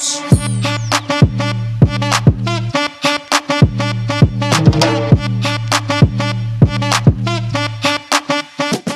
House.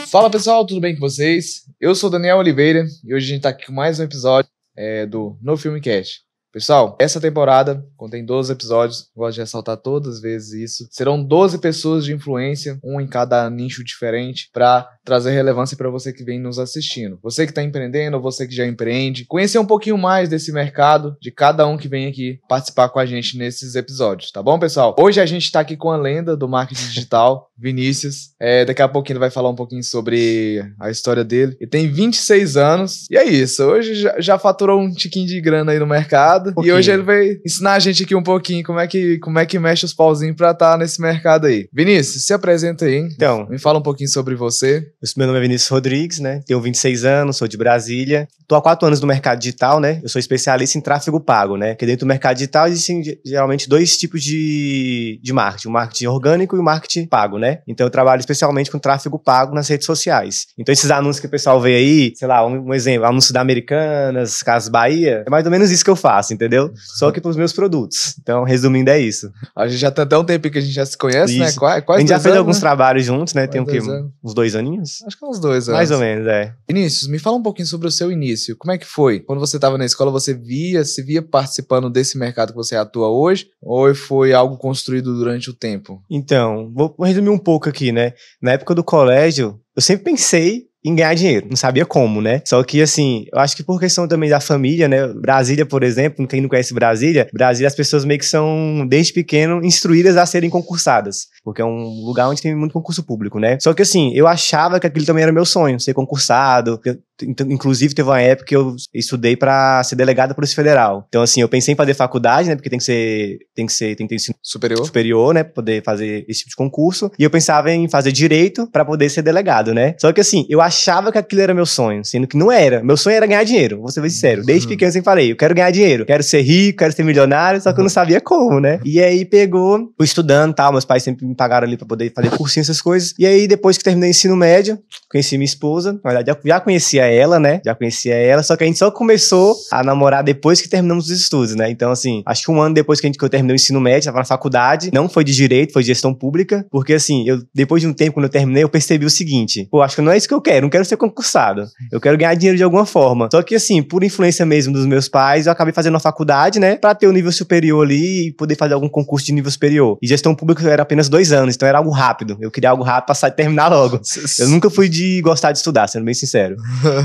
Fala pessoal, tudo bem com vocês? Eu sou Daniel Oliveira e hoje a gente está aqui com mais um episódio é, do No Filme Cast. Pessoal, essa temporada contém 12 episódios, gosto de ressaltar todas as vezes isso. Serão 12 pessoas de influência, um em cada nicho diferente, para trazer relevância para você que vem nos assistindo. Você que está empreendendo, você que já empreende, conhecer um pouquinho mais desse mercado, de cada um que vem aqui participar com a gente nesses episódios, tá bom, pessoal? Hoje a gente está aqui com a lenda do marketing digital, Vinícius. É, daqui a pouquinho ele vai falar um pouquinho sobre a história dele. Ele tem 26 anos e é isso. Hoje já, já faturou um tiquinho de grana aí no mercado passado. Um e hoje ele vai ensinar a gente aqui um pouquinho como é que, como é que mexe os pauzinhos pra estar tá nesse mercado aí. Vinícius, se apresenta aí. Então. Me fala um pouquinho sobre você. Meu nome é Vinícius Rodrigues, né? Tenho 26 anos, sou de Brasília. Tô há quatro anos no mercado digital, né? Eu sou especialista em tráfego pago, né? Porque dentro do mercado digital existem geralmente dois tipos de, de marketing. O marketing orgânico e o marketing pago, né? Então eu trabalho especialmente com tráfego pago nas redes sociais. Então esses anúncios que o pessoal vê aí, sei lá, um, um exemplo, anúncio da Americanas, Casas Bahia, é mais ou menos isso que eu faço entendeu? Só que pros meus produtos. Então, resumindo, é isso. A gente já tá um tempo que a gente já se conhece, né? isso. né? Quase, a gente já fez anos, alguns né? trabalhos juntos, né? Quase Tem o quê? Anos. Uns dois aninhos? Acho que é uns dois anos. Mais ou menos, é. Vinícius, me fala um pouquinho sobre o seu início. Como é que foi? Quando você estava na escola, você via, se via participando desse mercado que você atua hoje? Ou foi algo construído durante o tempo? Então, vou resumir um pouco aqui, né? Na época do colégio, eu sempre pensei em ganhar dinheiro. Não sabia como, né? Só que, assim, eu acho que por questão também da família, né? Brasília, por exemplo, quem não conhece Brasília, Brasília as pessoas meio que são, desde pequeno, instruídas a serem concursadas. Porque é um lugar onde tem muito concurso público, né? Só que, assim, eu achava que aquilo também era meu sonho, ser concursado. Então, inclusive, teve uma época que eu estudei para ser delegado para o Federal. Então, assim, eu pensei em fazer faculdade, né? Porque tem que ser, tem que ser, tem que ter ensino superior, superior né? Pra poder fazer esse tipo de concurso. E eu pensava em fazer direito para poder ser delegado, né? Só que, assim, eu achava que aquilo era meu sonho, sendo que não era. Meu sonho era ganhar dinheiro, vou ser sincero. Desde uhum. pequeno eu sempre falei, eu quero ganhar dinheiro, quero ser rico, quero ser milionário, só que eu não uhum. sabia como, né? E aí pegou, fui estudando tal, meus pais sempre me pagaram ali pra poder fazer cursinho, essas coisas. E aí depois que terminei o ensino médio, conheci minha esposa, na verdade já conhecia ela, né? Já conhecia ela, só que a gente só começou a namorar depois que terminamos os estudos, né? Então assim, acho que um ano depois que, a gente, que eu terminei o ensino médio, tava na faculdade, não foi de direito, foi de gestão pública, porque assim, eu depois de um tempo quando eu terminei, eu percebi o seguinte, pô, acho que não é isso que eu quero, quero, não quero ser concursado. Eu quero ganhar dinheiro de alguma forma. Só que, assim, por influência mesmo dos meus pais, eu acabei fazendo uma faculdade, né? Pra ter o um nível superior ali e poder fazer algum concurso de nível superior. E gestão pública era apenas dois anos, então era algo rápido. Eu queria algo rápido, passar e terminar logo. Eu nunca fui de gostar de estudar, sendo bem sincero.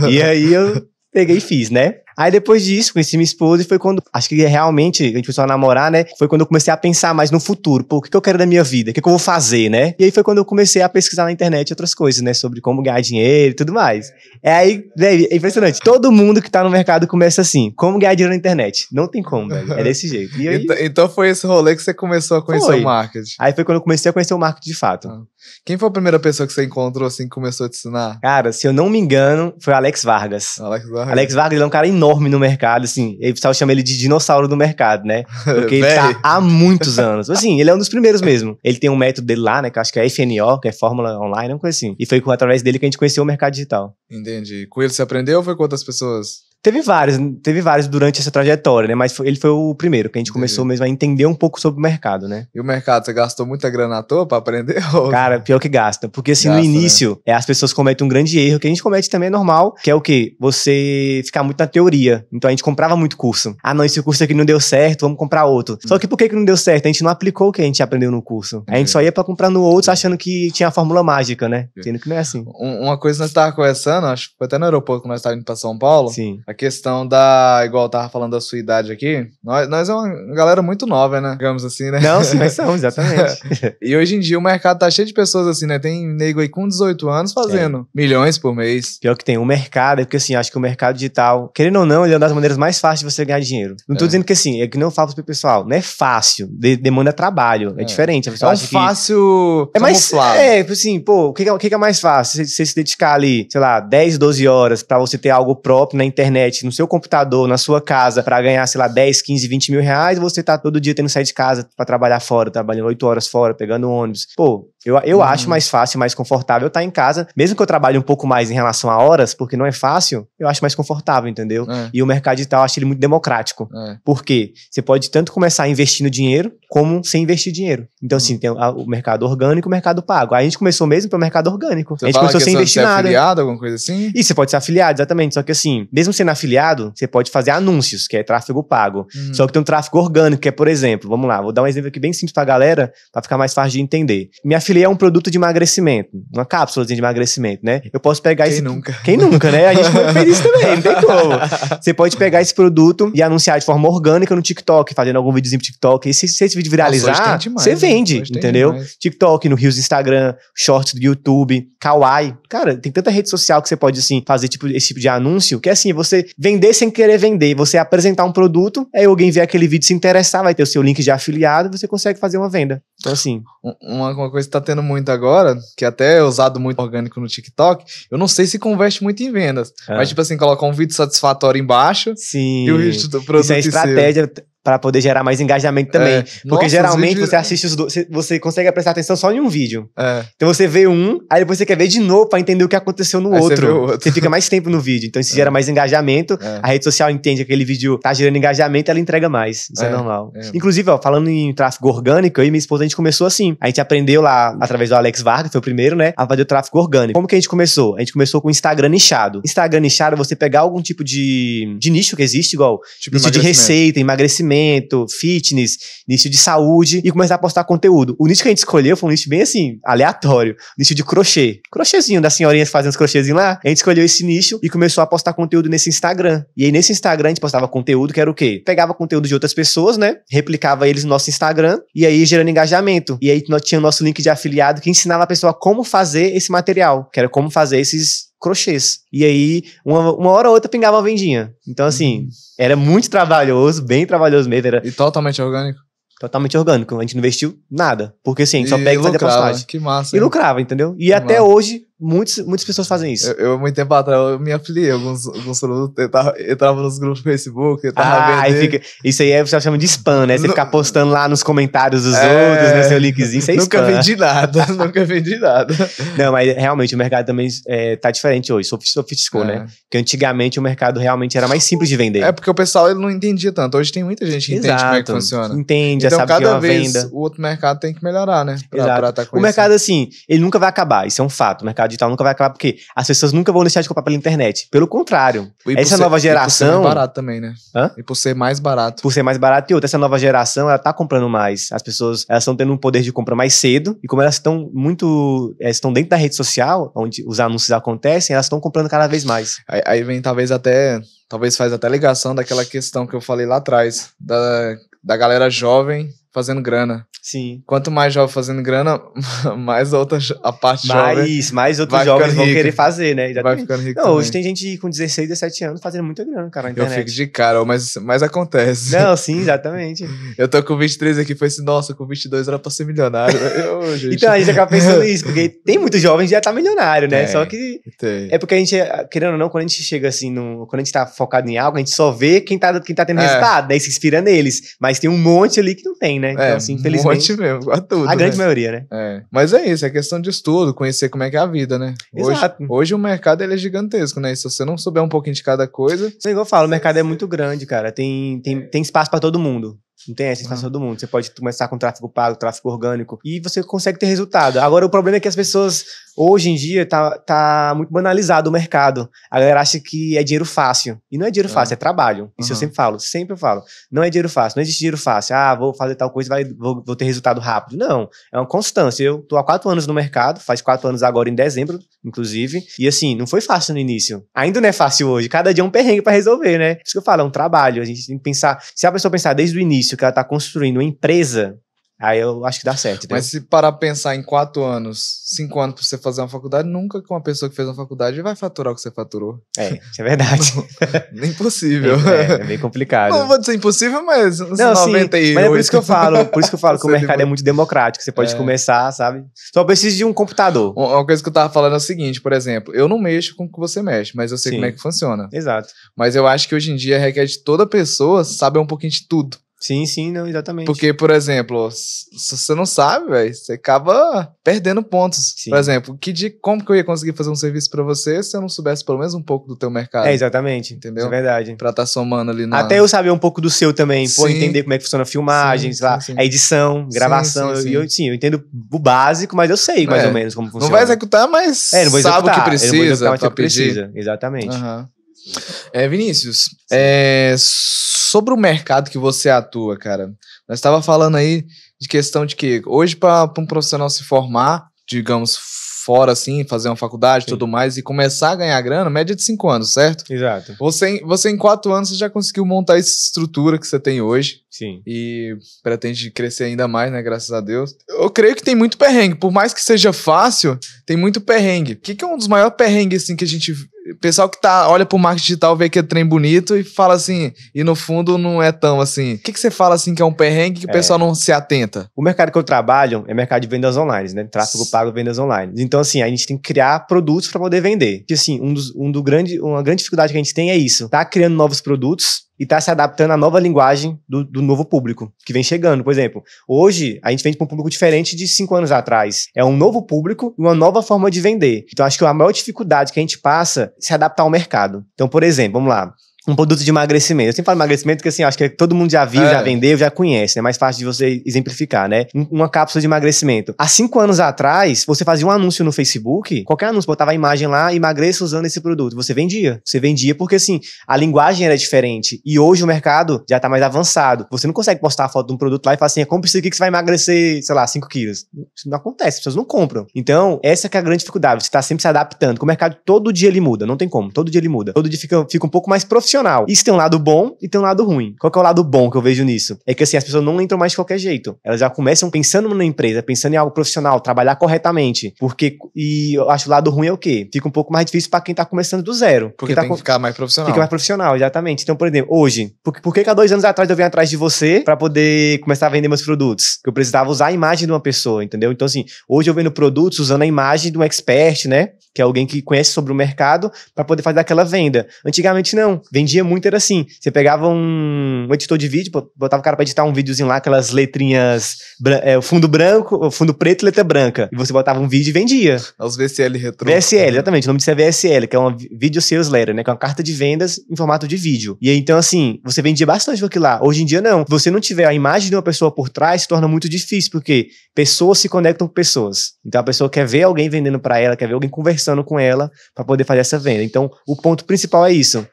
E aí eu peguei e fiz, né? Aí depois disso, conheci minha esposa e foi quando, acho que realmente, a gente começou a namorar, né? Foi quando eu comecei a pensar mais no futuro. Pô, o que, que eu quero da minha vida? O que, eu vou fazer, né? E aí foi quando eu comecei a pesquisar na internet outras coisas, né? Sobre como ganhar dinheiro e tudo mais. É aí, velho, né, é impressionante. Todo mundo que tá no mercado começa assim: como ganhar dinheiro na internet? Não tem como, velho. É desse jeito. Aí, então, então, foi esse rolê que você começou a conhecer foi. o marketing. Aí foi quando eu comecei a conhecer o marketing de fato. Ah. Quem foi a primeira pessoa que você encontrou assim que começou a te ensinar? Cara, se eu não me engano, foi o Alex Vargas. Alex Vargas. Alex Vargas ele é um cara enorme enorme no mercado, assim. O pessoal chama ele de dinossauro do mercado, né? Porque ele tá há muitos anos. Assim, ele é um dos primeiros mesmo. Ele tem um método dele lá, né? Que eu acho que é FNO, que é Fórmula Online, é uma coisa assim. E foi através dele que a gente conheceu o mercado digital. Entendi. Com ele você aprendeu ou foi com outras pessoas? Teve vários, teve vários durante essa trajetória, né? Mas foi, ele foi o primeiro que a gente começou mesmo a entender um pouco sobre o mercado, né? E o mercado, você gastou muita grana à toa pra aprender? Ou... Cara, pior que gasta. Porque assim, gasta, no né? início, né? é, as pessoas cometem um grande erro, que a gente comete também é normal, que é o quê? Você ficar muito na teoria. Então a gente comprava muito curso. Ah, não, esse curso aqui não deu certo, vamos comprar outro. Só hum. que por que, que não deu certo? A gente não aplicou o que a gente aprendeu no curso. A gente só ia pra comprar no outro achando que tinha a fórmula mágica, né? Sendo que não é assim. Uma coisa que nós tava conversando, acho que foi até no aeroporto que nós estávamos indo pra São Paulo. Sim a questão da. Igual eu tava falando da sua idade aqui, nós, nós é uma galera muito nova, né? Digamos assim, né? Não, sim, nós somos, exatamente. e hoje em dia o mercado tá cheio de pessoas assim, né? Tem nego aí com 18 anos fazendo é. milhões por mês. Pior que tem, o mercado, é porque assim, acho que o mercado digital, querendo ou não, ele é uma das maneiras mais fáceis de você ganhar dinheiro. Não tô é. dizendo que assim, é que não falo pro pessoal, não é fácil, de, demanda trabalho, é, é diferente. é um fácil. É mais. fácil É, tipo assim, pô, é, o que, que, é mais fácil? Você, se dedicar ali, sei lá, 10, 12 horas para você ter algo próprio na internet internet, no seu computador, na sua casa, para ganhar, sei lá, 10, 15, 20 mil reais, você tá todo dia tendo que sair de casa para trabalhar fora, trabalhando 8 horas fora, pegando ônibus. Pô, eu, eu acho uhum. mais fácil, mais confortável estar tá em casa, mesmo que eu trabalhe um pouco mais em relação a horas, porque não é fácil, eu acho mais confortável, entendeu? É. E o mercado digital eu acho ele muito democrático. É. Por quê? Você pode tanto começar investindo dinheiro, como sem investir dinheiro. Então, hum. assim, uhum. tem o mercado orgânico e o mercado pago. Aí a gente começou mesmo pelo mercado orgânico. Você a gente começou sem investir é nada. afiliado, alguma coisa assim? E você pode ser afiliado, exatamente. Só que assim, mesmo sendo afiliado, você pode fazer anúncios, que é tráfego pago. Uhum. Só que tem um tráfego orgânico, que é, por exemplo, vamos lá, vou dar um exemplo aqui bem simples pra galera, pra ficar mais fácil de entender. Me afiliar ele é um produto de emagrecimento, uma cápsula de emagrecimento, né? Eu posso pegar Quem esse. Quem nunca? Quem nunca, né? A gente fez isso também, não tem como. Você pode pegar esse produto e anunciar de forma orgânica no TikTok, fazendo algum videozinho pro TikTok. E se, se esse vídeo viralizar, Nossa, demais, você vende, entendeu? TikTok, no Rios Instagram, Shorts do YouTube, Kawaii. Cara, tem tanta rede social que você pode, assim, fazer tipo, esse tipo de anúncio, que é assim, você vender sem querer vender, você apresentar um produto, aí alguém vê aquele vídeo se interessar, vai ter o seu link de afiliado, você consegue fazer uma venda. Então, assim. Uma, uma coisa que tá tendo muito agora, que até é usado muito orgânico no TikTok, eu não sei se converte muito em vendas. É. Mas, tipo assim, colocar um vídeo satisfatório embaixo Sim. e o resto do produto. Isso é estratégia. Seu para poder gerar mais engajamento também. É. Porque Nossa, geralmente vídeos... você assiste os dois, você consegue prestar atenção só em um vídeo. É. Então você vê um, aí depois você quer ver de novo para entender o que aconteceu no outro. Você, outro. você, fica mais tempo no vídeo, então isso gera é. mais engajamento. É. A rede social entende que aquele vídeo tá gerando engajamento, ela entrega mais. Isso é, é normal. Inclusive, ó, falando em tráfego orgânico, eu e minha esposa a gente começou assim. A gente aprendeu lá através do Alex Vargas, foi o primeiro, né, a fazer o tráfego orgânico. Como que a gente começou? A gente começou com Instagram nichado. Instagram nichado, você pegar algum tipo de, de nicho que existe, igual tipo nicho de receita, emagrecimento emagrecimento, fitness, nicho de saúde e começar a postar conteúdo. O nicho que a gente escolheu foi um nicho bem assim, aleatório, nicho de crochê. Crochêzinho das senhorinhas fazendo os crochêzinhos lá. A gente escolheu esse nicho e começou a postar conteúdo nesse Instagram. E aí nesse Instagram a gente postava conteúdo que era o quê? Pegava conteúdo de outras pessoas, né? Replicava eles no nosso Instagram e aí gerando engajamento. E aí nós tinha o nosso link de afiliado que ensinava a pessoa como fazer esse material, que era como fazer esses crochês. E aí, uma, uma hora ou outra pingava uma vendinha. Então, assim, uhum. era muito trabalhoso, bem trabalhoso mesmo. Era... E totalmente orgânico? Totalmente orgânico. A gente não investiu nada. Porque, assim, a gente só pega e fazia lucrava, postagem. Que massa. E hein? lucrava, entendeu? E que até massa. hoje, Muitos, muitas pessoas fazem isso. Eu, eu muito tempo atrás, eu me afiliei alguns, alguns produtos, eu tava, eu tava nos grupos do Facebook, eu tava ah, vendendo. Aí fica, isso aí é, você chama de spam, né? Você no, ficar postando lá nos comentários dos é, outros, né? Seu linkzinho, isso é nunca spam. Nunca vendi nada, nunca vendi nada. Não, mas realmente o mercado também é, tá diferente hoje, sofisticou, é. né? Porque antigamente o mercado realmente era mais simples de vender. É porque o pessoal ele não entendia tanto. Hoje tem muita gente que Exato. entende como é que funciona. Entende, então, sabe cada é vez venda. o outro mercado tem que melhorar, né? Pra, Exato. Pra tá o mercado, assim, ele nunca vai acabar, isso é um fato. O mercado mercado digital nunca vai acabar, porque as pessoas nunca vão deixar de comprar pela internet. Pelo contrário. Essa ser, nova geração. E por ser mais barato também, né? Hã? E por ser mais barato. Por ser mais barato e outra, essa nova geração, ela tá comprando mais. As pessoas, elas estão tendo um poder de compra mais cedo, e como elas estão muito. Elas eh, estão dentro da rede social, onde os anúncios acontecem, elas estão comprando cada vez mais. Aí, aí vem talvez até. Talvez faz até ligação daquela questão que eu falei lá atrás, da, da galera jovem fazendo grana. Sim. Quanto mais jovem fazendo grana, mais outras a parte mais, jovem. Mais outros jovens vão rico. querer fazer, né? já Vai ficando rico. Não, hoje tem gente com 16, 17 anos fazendo muita grana, cara. Na internet. Eu fico de cara, mas, mas acontece. Não, sim, exatamente. eu tô com 23 aqui, foi assim, nossa, com 22 era pra ser milionário. Eu, gente... então a gente acaba pensando isso, porque tem muitos jovens que já tá milionário, né? Tem, Só que. Tem. É porque a gente, querendo ou não, quando a gente chega assim, no, quando a gente tá focado em algo, a gente só vê quem tá, quem tá tendo é. resultado, né? se inspira neles. Mas tem um monte ali que não tem tem, né? Então, é, assim, infelizmente. Um mesmo, a tudo. A grande né? maioria, né? É. Mas é isso, é questão de estudo, conhecer como é que é a vida, né? Exato. Hoje, hoje o mercado ele é gigantesco, né? E se você não souber um pouquinho de cada coisa. é igual eu falo, o mercado é muito grande, cara. Tem, tem, é. tem espaço para todo mundo. Não tem essa sensação ah. do mundo. Você pode começar com tráfego pago, tráfego orgânico, e você consegue ter resultado. Agora, o problema é que as pessoas, hoje em dia, tá, tá muito banalizado o mercado. A galera acha que é dinheiro fácil. E não é dinheiro é. fácil, é, trabalho. Isso uhum. eu sempre falo, sempre eu falo. Não é dinheiro fácil, não existe dinheiro fácil. Ah, vou fazer tal coisa, vai, vou, vou ter resultado rápido. Não, é uma constância. Eu tô há quatro anos no mercado, faz quatro anos agora em dezembro, inclusive. E assim, não foi fácil no início. Ainda não é fácil hoje. Cada dia é um perrengue para resolver, né? isso que eu falo, é um trabalho. A gente tem que pensar. Se a pessoa pensar desde o início, que ela está construindo uma empresa, aí eu acho que dá certo. Entendeu? Mas se parar pra pensar em quatro anos, cinco anos pra você fazer uma faculdade, nunca que uma pessoa que fez uma faculdade vai faturar o que você faturou. É, isso é verdade. Não, impossível. É, é, é, bem complicado. Não vou dizer impossível, mas não, 90 sim, Mas é por isso que eu falo, por isso que eu falo que o mercado é muito democrático, você pode é. começar, sabe? Só precisa de um computador. Uma coisa que eu tava falando é o seguinte, por exemplo, eu não mexo com o que você mexe, mas eu sei sim. como é que funciona. Exato. Mas eu acho que hoje em dia requer de toda pessoa saber um pouquinho de tudo. Sim, sim, não, exatamente. Porque, por exemplo, se você não sabe, velho, você acaba perdendo pontos. Sim. Por exemplo, que dia, como que eu ia conseguir fazer um serviço para você se eu não soubesse pelo menos um pouco do teu mercado? É, exatamente. Entendeu? Isso é verdade. Pra estar tá somando ali na... Até eu saber um pouco do seu também, sim. pô, entender como é que funciona a filmagem, sim, lá, a edição, gravação. Sim, eu, eu, sim, eu entendo o básico, mas eu sei mais é. ou menos como funciona. Não vai executar, mas é, não vou executar, sabe o que precisa. não vou executar, mas precisa. Exatamente. Uhum. É, Vinícius, é sobre o mercado que você atua, cara. Nós estava falando aí de questão de que hoje para um profissional se formar, digamos, fora assim, fazer uma faculdade e tudo mais e começar a ganhar grana, média de cinco anos, certo? Exato. Você, você em quatro anos você já conseguiu montar essa estrutura que você tem hoje. Sim. E pretende crescer ainda mais, né? Graças a Deus. Eu creio que tem muito perrengue. Por mais que seja fácil, tem muito perrengue. O que, que é um dos maiores perrengues assim, que a gente pessoal que tá, olha pro marketing digital, vê que é trem bonito e fala assim, e no fundo não é tão assim. O que, que você fala assim que é um perrengue que o é. pessoal não se atenta? O mercado que eu trabalho é mercado de vendas online, né? Tráfego pago, vendas online. Então, assim, a gente tem que criar produtos para poder vender. Que assim, um dos, um do grande, uma grande dificuldade que a gente tem é isso. Tá criando novos produtos, e está se adaptando à nova linguagem do, do, novo público que vem chegando. Por exemplo, hoje a gente vende para um público diferente de cinco anos atrás. É um novo público e uma nova forma de vender. Então acho que a maior dificuldade que a gente passa é se adaptar ao mercado. Então, por exemplo, vamos lá um produto de emagrecimento. Eu sempre falo emagrecimento porque assim, acho que é, todo mundo já viu, é. já vendeu, já conhece, né? Mais fácil de você exemplificar, né? Uma cápsula de emagrecimento. Há cinco anos atrás, você fazia um anúncio no Facebook, qualquer anúncio, botava a imagem lá, emagreça usando esse produto. Você vendia. Você vendia porque assim, a linguagem era diferente. E hoje o mercado já tá mais avançado. Você não consegue postar a foto de um produto lá e falar assim, é, compra isso aqui que você vai emagrecer, sei lá, cinco quilos. Isso não acontece, as pessoas não compram. Então, essa é a grande dificuldade. Você tá sempre se adaptando. o mercado, todo dia ele muda, não tem como. Todo dia ele muda. Todo dia fica, fica um pouco mais profissional profissional. Isso tem um lado bom e tem um lado ruim. Qual que é o lado bom que eu vejo nisso? É que assim, as pessoas não entram mais de qualquer jeito. Elas já começam pensando na empresa, pensando em algo profissional, trabalhar corretamente. Porque, e eu acho o lado ruim é o quê? Fica um pouco mais difícil para quem tá começando do zero. Porque tá tem com... que ficar mais profissional. Fica mais profissional, exatamente. Então, por exemplo, hoje, por, por que, que há dois anos atrás eu vim atrás de você para poder começar a vender meus produtos? Que eu precisava usar a imagem de uma pessoa, entendeu? Então, assim, hoje eu vendo produtos usando a imagem de um expert, né? Que é alguém que conhece sobre o mercado para poder fazer aquela venda. Antigamente não. Vendia vendia muito era assim. Você pegava um, um editor de vídeo, botava o cara pra editar um videozinho lá, aquelas letrinhas, é, fundo branco, o fundo preto e letra branca. E você botava um vídeo e vendia. É os VSL retrô. VSL, exatamente. O nome disso é VSL, que é uma Video Sales Letter, né? Que é uma carta de vendas em formato de vídeo. E aí, então, assim, você vendia bastante aquilo lá. Hoje em dia, não. Se você não tiver a imagem de uma pessoa por trás, se torna muito difícil, porque pessoas se conectam com pessoas. Então, a pessoa quer ver alguém vendendo para ela, quer ver alguém conversando com ela para poder fazer essa venda. Então, o ponto principal é isso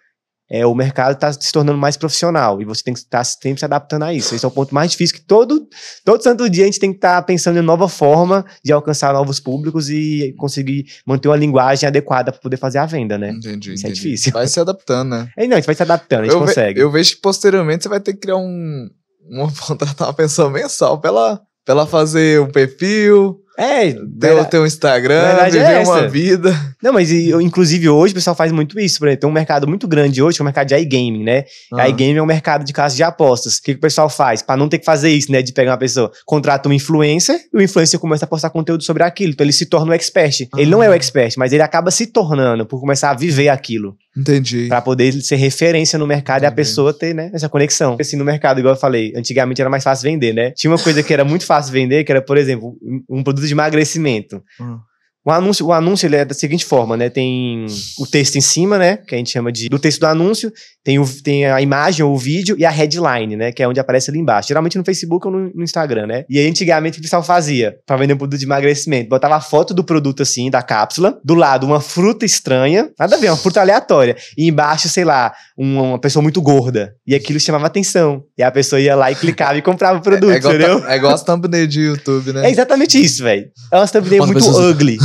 é, o mercado está se tornando mais profissional e você tem que estar tá sempre se adaptando a isso. Esse é o ponto mais difícil que todo, todo santo dia a gente tem que estar tá pensando em nova forma de alcançar novos públicos e conseguir manter uma linguagem adequada para poder fazer a venda, né? Entendi. Isso é entendi. é difícil. Vai se adaptando, né? É, não, a gente vai se adaptando, a gente eu consegue. Ve eu vejo que posteriormente você vai ter que criar um. Uma, contratar uma pensão mensal para ela, pra ela fazer um perfil, é, deu o teu Instagram, verdade é viveu é uma vida. Não, mas inclusive hoje o pessoal faz muito isso, por exemplo, tem um mercado muito grande hoje, que é o mercado de iGaming, né? Ah. iGaming é um mercado de casa de apostas. O que, que o pessoal faz? Para não ter que fazer isso, né, de pegar uma pessoa, contrata um influencer e o influencer começa a postar conteúdo sobre aquilo, então ele se torna um expert. Ah. Ele não é o expert, mas ele acaba se tornando por começar a viver aquilo. Entendi. Para poder ser referência no mercado Entendi. e a pessoa ter, né, essa conexão. Assim, no mercado, igual eu falei, antigamente era mais fácil vender, né? Tinha uma coisa que era muito fácil vender, que era, por exemplo, um produto de emagrecimento. Hum. O anúncio, o anúncio ele é da seguinte forma, né? Tem o texto em cima, né? Que a gente chama de do texto do anúncio, tem, o, tem a imagem ou o vídeo e a headline, né? Que é onde aparece ali embaixo. Geralmente no Facebook ou no, no Instagram, né? E aí, antigamente, o pessoal fazia para vender um produto de emagrecimento. Botava a foto do produto assim, da cápsula, do lado uma fruta estranha, nada a ver, uma fruta aleatória. E embaixo, sei lá, uma, uma pessoa muito gorda. E aquilo chamava atenção. E a pessoa ia lá e clicava e comprava o produto, é, é igual, entendeu? É igual as thumbnails de YouTube, né? É exatamente isso, velho. É umas thumbnail muito ugly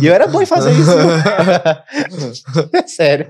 e eu era bom em fazer isso. é sério.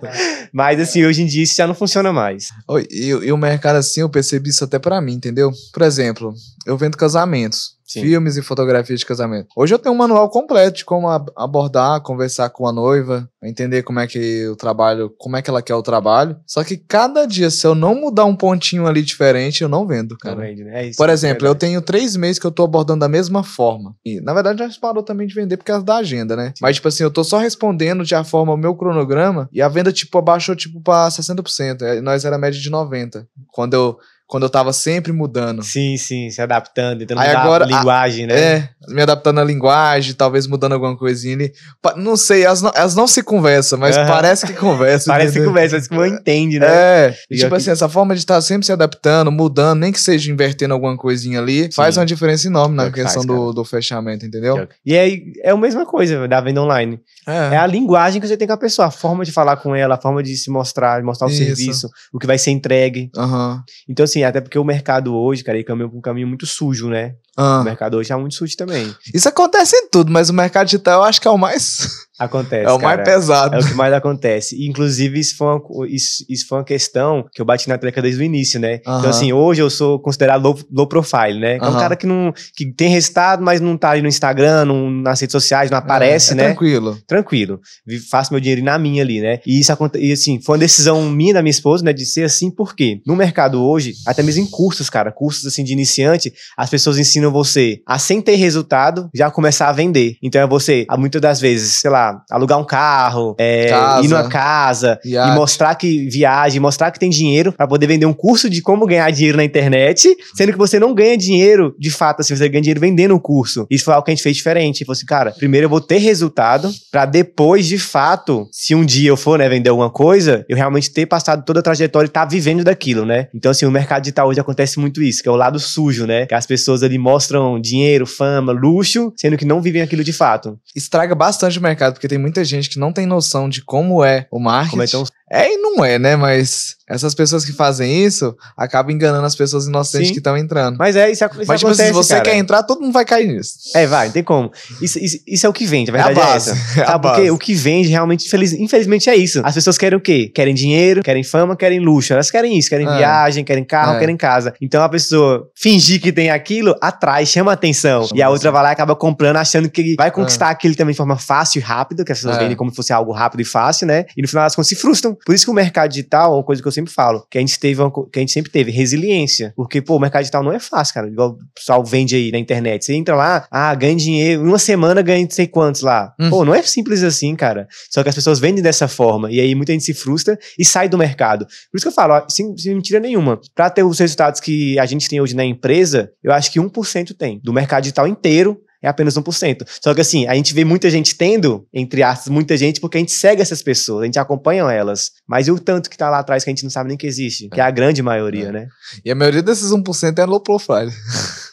Mas assim, hoje em dia isso já não funciona mais. E, e o mercado assim, eu percebi isso até para mim, entendeu? Por exemplo, eu vendo casamentos. Sim. filmes e fotografias de casamento. Hoje eu tenho um manual completo de como abordar, conversar com a noiva, entender como é que o trabalho, como é que ela quer o trabalho. Só que cada dia, se eu não mudar um pontinho ali diferente, eu não vendo, cara. Não vende, né? é isso, Por é exemplo, é eu tenho três meses que eu tô abordando da mesma forma. E, na verdade, já parou também de vender por causa da agenda, né? Sim. Mas, tipo assim, eu tô só respondendo de a forma o meu cronograma e a venda, tipo, abaixou, tipo, pra 60%. É, nós era média de 90%. Quando eu quando eu tava sempre mudando. Sim, sim, se adaptando, tentando mudar agora, a linguagem, a, né? É, me adaptando à linguagem, talvez mudando alguma coisinha ali. Não sei, elas não, elas não se conversam, mas uhum. parece que conversam. parece entendeu? que conversam, mas que não entende, né? É, e tipo assim, essa forma de estar tá sempre se adaptando, mudando, nem que seja invertendo alguma coisinha ali, sim. faz uma diferença enorme na que questão faz, do, do, fechamento, entendeu? E é, é a mesma coisa da venda online. É. é. a linguagem que você tem com a pessoa, a forma de falar com ela, a forma de se mostrar, mostrar o Isso. serviço, o que vai ser entregue. Uhum. Então, assim, até porque o mercado hoje, cara, ele caminha um caminho muito sujo, né? Ah. O mercado hoje é muito sujo também. Isso acontece em tudo, mas o mercado digital eu acho que é o mais. Acontece. É o cara. mais pesado. É o que mais acontece. Inclusive, isso foi, uma, isso, isso foi uma questão que eu bati na treca desde o início, né? Então, assim, hoje eu sou considerado low, low profile, né? É um cara que, não, que tem resultado, mas não tá ali no Instagram, não, nas redes sociais, não é, aparece, é, é né? Tranquilo. Tranquilo. Faço meu dinheiro na minha ali, né? E isso E, assim, foi uma decisão minha da minha esposa, né? De ser assim, porque no mercado hoje, até mesmo em cursos, cara, cursos assim de iniciante, as pessoas ensinam ensinam você a, sem ter resultado, já começar a vender. Então é você, muitas das vezes, sei lá, alugar um carro, é, casa, ir numa casa, viagem. e mostrar que viaja, mostrar que tem dinheiro para poder vender um curso de como ganhar dinheiro na internet, sendo que você não ganha dinheiro de fato, assim, você ganha dinheiro vendendo o um curso. Isso foi algo que a gente fez diferente. Falou assim, cara, primeiro eu vou ter resultado para depois, de fato, se um dia eu for, né, vender alguma coisa, eu realmente ter passado toda a trajetória e estar tá vivendo daquilo, né? Então, assim, o mercado digital hoje acontece muito isso, que é o lado sujo, né? Que as pessoas ali mostram mostram dinheiro, fama, luxo, sendo que não vivem aquilo de fato. Estraga bastante o mercado, porque tem muita gente que não tem noção de como é o marketing. Como é tão é e não é, né? Mas essas pessoas que fazem isso acabam enganando as pessoas inocentes Sim. que estão entrando. Mas é, isso, isso Mas, tipo, acontece, se você cara. quer entrar, todo mundo vai cair nisso. É, vai, não tem como. Isso, isso, isso é o que vende, a é verdade é, a base, é essa. É a base. o que vende realmente, infeliz, infelizmente, é isso. As pessoas querem o quê? Querem dinheiro, querem fama, querem luxo. Elas querem isso, querem é. viagem, querem carro, é. querem casa. Então a pessoa fingir que tem aquilo atrai, chama atenção. Chama e a outra assim. vai lá e acaba comprando, achando que vai é. conquistar aquilo também de forma fácil e rápida, que as pessoas é. vendem como se fosse algo rápido e fácil, né? E no final elas se frustram por isso que o mercado digital é uma coisa que eu sempre falo, que a gente teve, uma, que a gente sempre teve, resiliência. Porque, pô, o mercado digital não é fácil, cara. Igual o pessoal vende aí na internet. Você entra lá, ah, ganha dinheiro, em uma semana ganha não sei quantos lá. Uhum. Pô, não é simples assim, cara. Só que as pessoas vendem dessa forma. E aí muita gente se frustra e sai do mercado. Por isso que eu falo, ó, sem, sem mentira nenhuma, para ter os resultados que a gente tem hoje na empresa, eu acho que 1% tem. Do mercado digital inteiro, é apenas 1%. Só que assim, a gente vê muita gente tendo, entre aspas, muita gente, porque a gente segue essas pessoas, a gente acompanha elas. Mas e o tanto que tá lá atrás que a gente não sabe nem que existe? Que é a grande maioria, é. né? E a maioria desses 1% é low profile.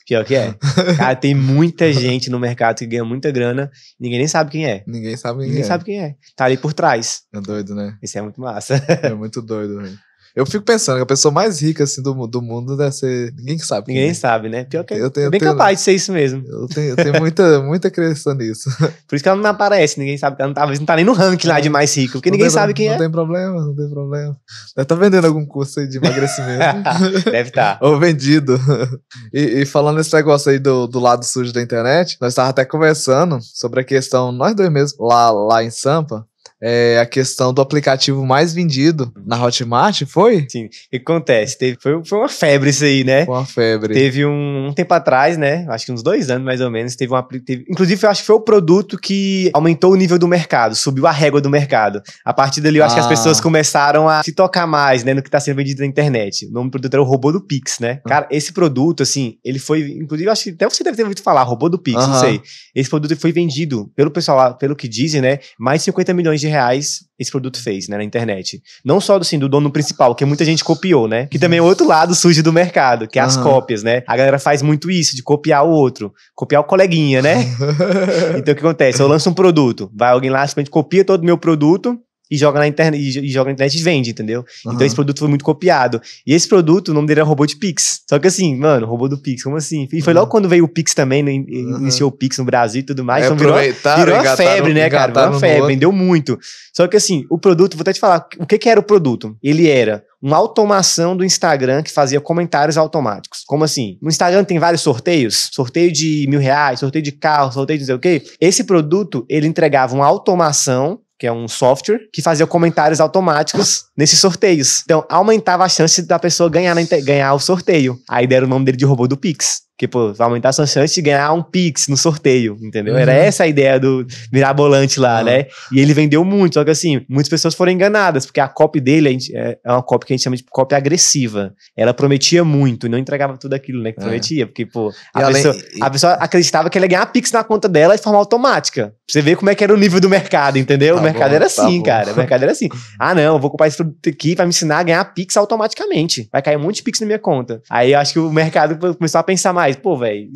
Pior é que é. Cara, tem muita gente no mercado que ganha muita grana, ninguém nem sabe quem é. Ninguém sabe quem ninguém é. sabe quem é. Tá ali por trás. É doido, né? Isso é muito massa. É muito doido, velho. Eu fico pensando que a pessoa mais rica assim, do, do mundo deve ser. Ninguém sabe. Ninguém é. sabe, né? Pior que é eu tenho, é bem tenho, capaz de ser isso mesmo. Eu tenho, eu tenho muita, muita crença nisso. Por isso que ela não aparece, ninguém sabe. Ela não tá, não tá nem no ranking lá de mais rico, porque não ninguém tem, sabe quem não é. Não tem problema, não tem problema. Deve tá vendendo algum curso aí de emagrecimento. deve estar. Tá. Ou vendido. E, e, falando nesse negócio aí do, do lado sujo da internet, nós estávamos até conversando sobre a questão, nós dois mesmos, lá, lá em Sampa, é, a questão do aplicativo mais vendido na Hotmart, foi? Sim. O que acontece? Teve, foi, foi uma febre isso aí, né? Foi uma febre. Teve um, um tempo atrás, né? Acho que uns dois anos mais ou menos, teve um aplicativo inclusive, eu acho que foi o produto que aumentou o nível do mercado, subiu a régua do mercado. A partir dali, eu acho que as ah. pessoas começaram a se tocar mais, né? No que está sendo vendido na internet. O nome do produto era o robô do Pix, né? Ah. Cara, esse produto, assim, ele foi. Inclusive, eu acho que até você deve ter ouvido falar, robô do Pix, não sei. Esse produto foi vendido, pelo pessoal lá, pelo que dizem, né? Mais de 50 milhões de reais esse produto fez, né, na internet. Não só assim, do dono principal, que muita gente copiou, né? Que também o é outro lado surge do mercado, que é as uhum. cópias, né? A galera faz muito isso, de copiar o outro, copiar o coleguinha, né? então o que acontece? Eu lanço um produto, vai alguém lá, simplesmente copia todo o meu produto e joga na internet e, joga na internet e vende, entendeu? Uhum. Então esse produto foi muito copiado. E esse produto, o nome dele era robô de Pix. Só que assim, mano, robô do Pix, como assim? E foi uhum. logo quando veio o Pix também, né, iniciou uhum. o Pix no Brasil e tudo mais. É, então virou, virou uma tá febre, né, cara? Virou tá uma febre, vendeu muito. Só que assim, o produto, vou até te falar, o que que era o produto? Ele era uma automação do Instagram que fazia comentários automáticos. Como assim? No Instagram tem vários sorteios, sorteio de mil reais, sorteio de carro, sorteio de não sei o quê. Esse produto, ele entregava uma automação que é um software que fazia comentários automáticos nesses sorteios. Então, aumentava a chance da pessoa ganhar, ganhar o sorteio. Aí deram o nome dele de robô do Pix que, pô, aumentar sua chances de ganhar um Pix no sorteio, entendeu? Uhum. Era essa a ideia do mirabolante lá, uhum. né? E ele vendeu muito, só que assim, muitas pessoas foram enganadas, porque a copy dele gente, é, é uma copy que a gente chama de copy agressiva. Ela prometia muito e não entregava tudo aquilo, né, que é. prometia, porque, pô, a, pessoa, a pessoa acreditava que ela ia ganhar Pix na conta dela de forma automática. Pra você ver como é que era o nível do mercado, entendeu? Tá o mercado bom, era tá assim, tá cara. O mercado era assim. Ah, não, eu vou comprar esse produto aqui, vai me ensinar a ganhar Pix automaticamente. Vai cair um monte de Pix na minha conta. Aí eu acho que o mercado começou a pensar mais faz? Pô, velho,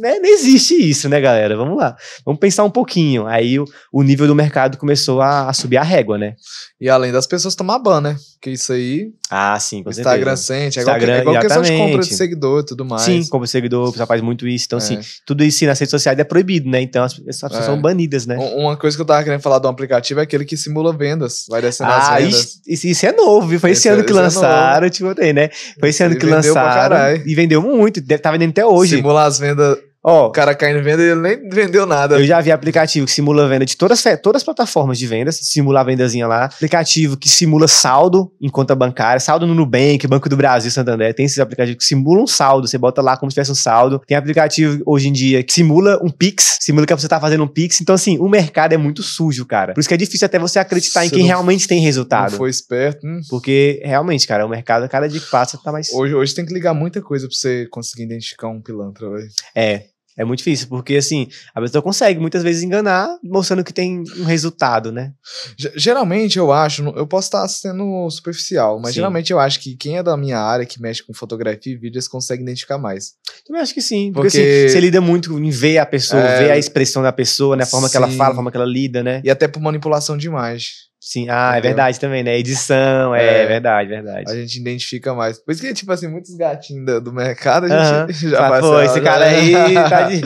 né, não existe isso, né, galera? Vamos lá. Vamos pensar um pouquinho. Aí o, o nível do mercado começou a, a, subir a régua, né? E além das pessoas tomar ban, né? Porque isso aí. Ah, sim, com Instagram certeza. sente. É igual, é igual questão de compra de seguidor e tudo mais. Sim, compra de seguidor, o pessoal faz muito isso. Então, é. assim, tudo isso nas redes sociais é proibido, né? Então as, as pessoas é. são banidas, né? Uma coisa que eu tava querendo falar de um aplicativo é aquele que simula vendas. Vai descendo ah, as vendas. Isso, isso é novo, foi esse, esse ano é que lançaram, é tipo, né? Foi esse ano que lançaram. E vendeu muito. Deve tá vendendo até hoje. Simular as vendas Ó, o cara caindo venda e ele nem vendeu nada. Eu já vi aplicativo que simula venda de todas, todas as plataformas de vendas, simula a vendazinha lá. Aplicativo que simula saldo em conta bancária, saldo no Nubank, Banco do Brasil, Santander. Tem esses aplicativos que simulam saldo, você bota lá como se tivesse um saldo. Tem aplicativo hoje em dia que simula um Pix, simula que você tá fazendo um Pix. Então, assim, o mercado é muito sujo, cara. Por isso que é difícil até você acreditar você em quem realmente tem resultado. Não foi esperto. Hum. Porque, realmente, cara, o mercado, cada dia que passa, tá mais. Hoje, hoje tem que ligar muita coisa pra você conseguir identificar um pilantra, velho. É. É muito difícil, porque assim, a pessoa consegue muitas vezes enganar, mostrando que tem um resultado, né? Geralmente eu acho, eu posso estar sendo superficial, mas sim. geralmente eu acho que quem é da minha área, que mexe com fotografia e vídeos, consegue identificar mais. Eu acho que sim, porque, porque... Assim, você lida muito em ver a pessoa, é... ver a expressão da pessoa, né? A forma sim. que ela fala, a forma que ela lida, né? E até por manipulação de imagem. Sim, ah, é Entendeu? é verdade também, né? Edição, é, é, verdade, verdade. A gente identifica mais. Por isso que, tipo assim, muitos gatinhos do, do mercado, a gente já ah, esse cara aí tá de...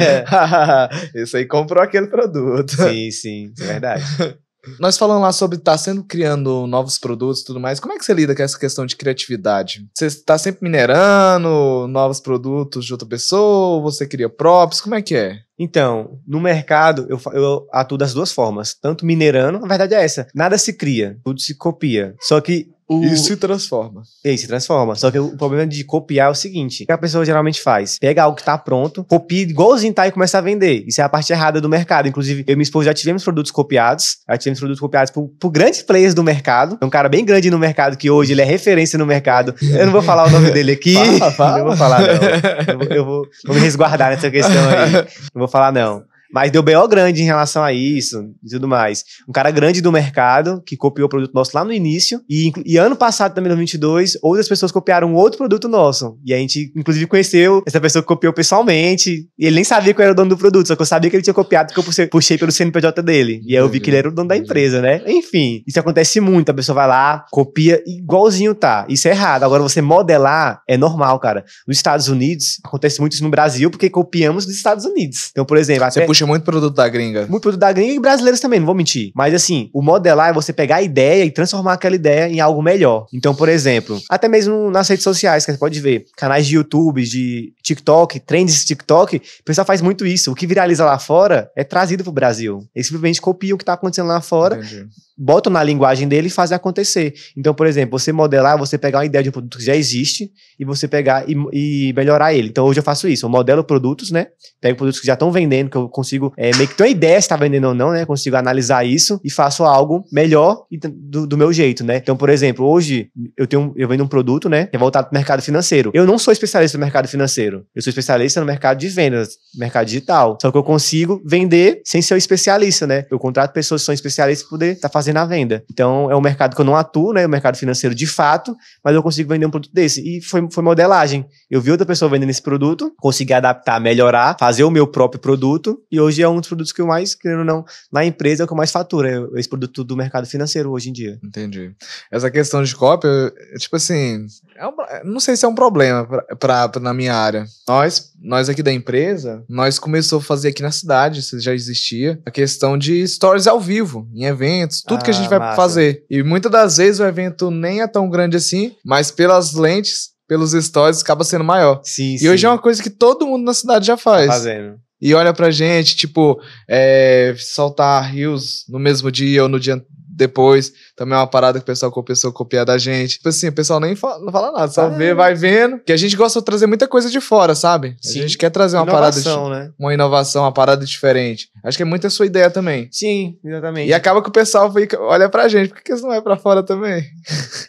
Esse aí comprou aquele produto. Sim, sim, é verdade. Nós falamos lá sobre estar tá sendo criando novos produtos e tudo mais. Como é que você lida com essa questão de criatividade? Você está sempre minerando novos produtos de outra pessoa? Você cria props? Como é que é? Então, no mercado, eu, eu atuo das duas formas. Tanto minerando, a verdade é essa: nada se cria, tudo se copia. Só que o... E se transforma. E se transforma. Só que o problema de copiar é o seguinte: o que a pessoa geralmente faz? Pega algo que tá pronto, copia igualzinho tá e começa a vender. Isso é a parte errada do mercado. Inclusive, eu e minha esposa já tivemos produtos copiados. Já tivemos produtos copiados por, por grandes players do mercado. É um cara bem grande no mercado que hoje ele é referência no mercado. Eu não vou falar o nome dele aqui. fala, fala. Eu não vou falar, não. Eu vou, eu vou, vou me resguardar nessa questão aí. Não vou falar, não. Mas deu BO grande em relação a isso e tudo mais. Um cara grande do mercado que copiou o produto nosso lá no início. E, e ano passado, também, 2022, outras pessoas copiaram outro produto nosso. E a gente, inclusive, conheceu essa pessoa que copiou pessoalmente. E ele nem sabia que eu era o dono do produto, só que eu sabia que ele tinha copiado, que eu puxei pelo CNPJ dele. E aí eu vi que ele era o dono da empresa, né? Enfim, isso acontece muito. A pessoa vai lá, copia igualzinho tá. Isso é errado. Agora, você modelar é normal, cara. Nos Estados Unidos, acontece muito isso no Brasil, porque copiamos dos Estados Unidos. Então, por exemplo, até puxa muito produto da gringa. Muito produto da gringa e brasileiros também, não vou mentir. Mas assim, o modelar é você pegar a ideia e transformar aquela ideia em algo melhor. Então, por exemplo, até mesmo nas redes sociais, que você pode ver, canais de YouTube, de TikTok, trends TikTok, o pessoal faz muito isso. O que viraliza lá fora é trazido pro Brasil. Eles simplesmente copiam o que tá acontecendo lá fora, Entendi. botam na linguagem dele e fazem acontecer. Então, por exemplo, você modelar, você pegar uma ideia de um produto que já existe e você pegar e, e melhorar ele. Então, hoje eu faço isso. Eu modelo produtos, né? Pego produtos que já estão vendendo, que eu consigo é, meio que ter uma ideia se tá vendendo ou não, né? Consigo analisar isso e faço algo melhor do, do meu jeito, né? Então, por exemplo, hoje eu tenho eu vendo um produto, né? Que é voltado pro mercado financeiro. Eu não sou especialista no mercado financeiro financeiro. Eu sou especialista no mercado de vendas, mercado digital. Só que eu consigo vender sem ser um especialista, né? Eu contrato pessoas que são especialistas para poder estar tá fazendo a venda. Então, é um mercado que eu não atuo, né? O é mercado financeiro de fato, mas eu consigo vender um produto desse. E foi, foi modelagem. Eu vi outra pessoa vendendo esse produto, consegui adaptar, melhorar, fazer o meu próprio produto. E hoje é um dos produtos que eu mais, querendo ou não, na empresa é o que eu mais fatura. É esse produto do mercado financeiro hoje em dia. Entendi. Essa questão de cópia, é, tipo assim, é um, não sei se é um problema pra, pra, pra, na minha área nós, nós aqui da empresa, nós começou a fazer aqui na cidade, se já existia, a questão de stories ao vivo, em eventos, tudo ah, que a gente ah, vai massa. fazer. E muitas das vezes o evento nem é tão grande assim, mas pelas lentes, pelos stories, acaba sendo maior. Sim, e sim. hoje é uma coisa que todo mundo na cidade já faz. Tá fazendo e olha pra gente, tipo, é, soltar rios no mesmo dia ou no dia depois. Também é uma parada que o pessoal começou a copiar da gente. Tipo assim, o pessoal nem fala, não fala nada, só é. vê, vai vendo. Que a gente gosta de trazer muita coisa de fora, sabe? Sim. A gente quer trazer uma inovação, parada. né? Uma inovação, uma parada diferente. Acho que é muito a sua ideia também. Sim, exatamente. E acaba que o pessoal fica, olha pra gente, por que isso não é pra fora também?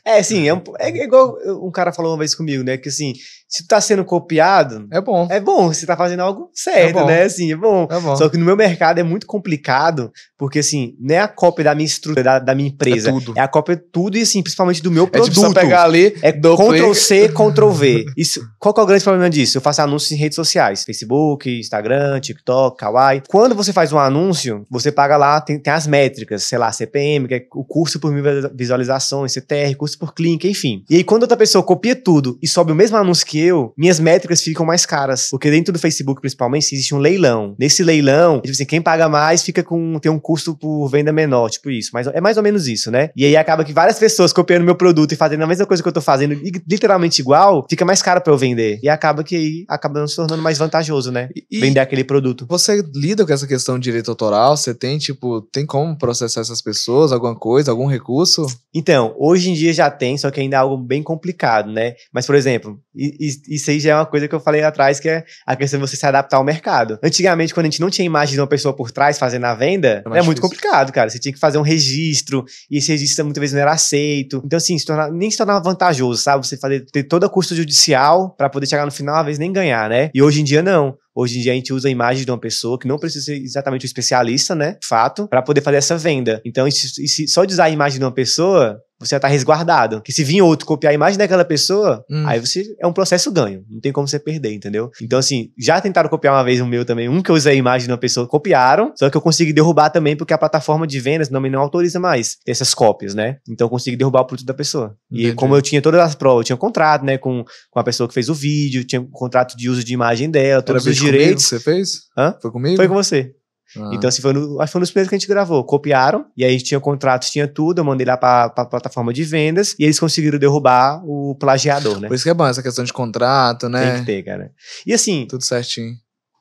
É, sim, é, um, é igual um cara falou uma vez comigo, né? Que assim, se tu tá sendo copiado, é bom. É bom, você tá fazendo algo certo, é né? Assim, é bom. é bom. Só que no meu mercado é muito complicado, porque assim, não é a cópia da minha estrutura, da, da minha empresa. É, tudo. é a cópia de tudo e assim, principalmente do meu produto. É tipo pegar ali, é Ctrl C, Ctrl V. Isso, qual que é o grande problema disso? Eu faço anúncios em redes sociais, Facebook, Instagram, TikTok, Kawaii. Quando você faz um anúncio, você paga lá, tem, tem as métricas, sei lá, CPM, que é o curso por mil visualizações, CTR, curso por clique, enfim. E aí quando outra pessoa copia tudo e sobe o mesmo anúncio que que eu, minhas métricas ficam mais caras. Porque dentro do Facebook, principalmente, existe um leilão. Nesse leilão, tipo assim, quem paga mais fica com. tem um custo por venda menor, tipo isso. Mas é mais ou menos isso, né? E aí acaba que várias pessoas copiando meu produto e fazendo a mesma coisa que eu tô fazendo, literalmente igual, fica mais caro para eu vender. E acaba que aí acaba se tornando mais vantajoso, né? E vender aquele produto. Você lida com essa questão de direito autoral? Você tem, tipo, tem como processar essas pessoas, alguma coisa, algum recurso? Então, hoje em dia já tem, só que ainda é algo bem complicado, né? Mas, por exemplo, e, isso aí já é uma coisa que eu falei atrás, que é a questão de você se adaptar ao mercado. Antigamente, quando a gente não tinha imagem de uma pessoa por trás fazendo a venda, é, é muito complicado, cara. Você tinha que fazer um registro, e esse registro muitas vezes não era aceito. Então, assim, se tornar, nem se tornava vantajoso, sabe? Você fazer, ter todo o custo judicial para poder chegar no final, às vezes nem ganhar, né? E hoje em dia, não. Hoje em dia a gente usa a imagem de uma pessoa que não precisa ser exatamente um especialista, né? Fato, para poder fazer essa venda. Então, se, só de usar a imagem de uma pessoa, você já está resguardado. Que se vir outro copiar a imagem daquela pessoa, hum. aí você é um processo ganho. Não tem como você perder, entendeu? Então, assim, já tentaram copiar uma vez o meu também. Um que eu usei a imagem de uma pessoa, copiaram, só que eu consegui derrubar também, porque a plataforma de vendas não me não autoriza mais essas cópias, né? Então eu consegui derrubar o produto da pessoa. Entendi. E como eu tinha todas as provas, eu tinha um contrato, né, com, com a pessoa que fez o vídeo, tinha um contrato de uso de imagem dela, todos Era os direitos. Comigo, você fez? Hã? Foi comigo? Foi com você. Ah. Então, assim, foi no, acho que foi um dos primeiros que a gente gravou. Copiaram, e aí a gente tinha contratos, tinha tudo, eu mandei lá pra, pra plataforma de vendas, e eles conseguiram derrubar o plagiador, né? Por isso que é bom essa questão de contrato, né? Tem que ter, cara. E assim. Tudo certinho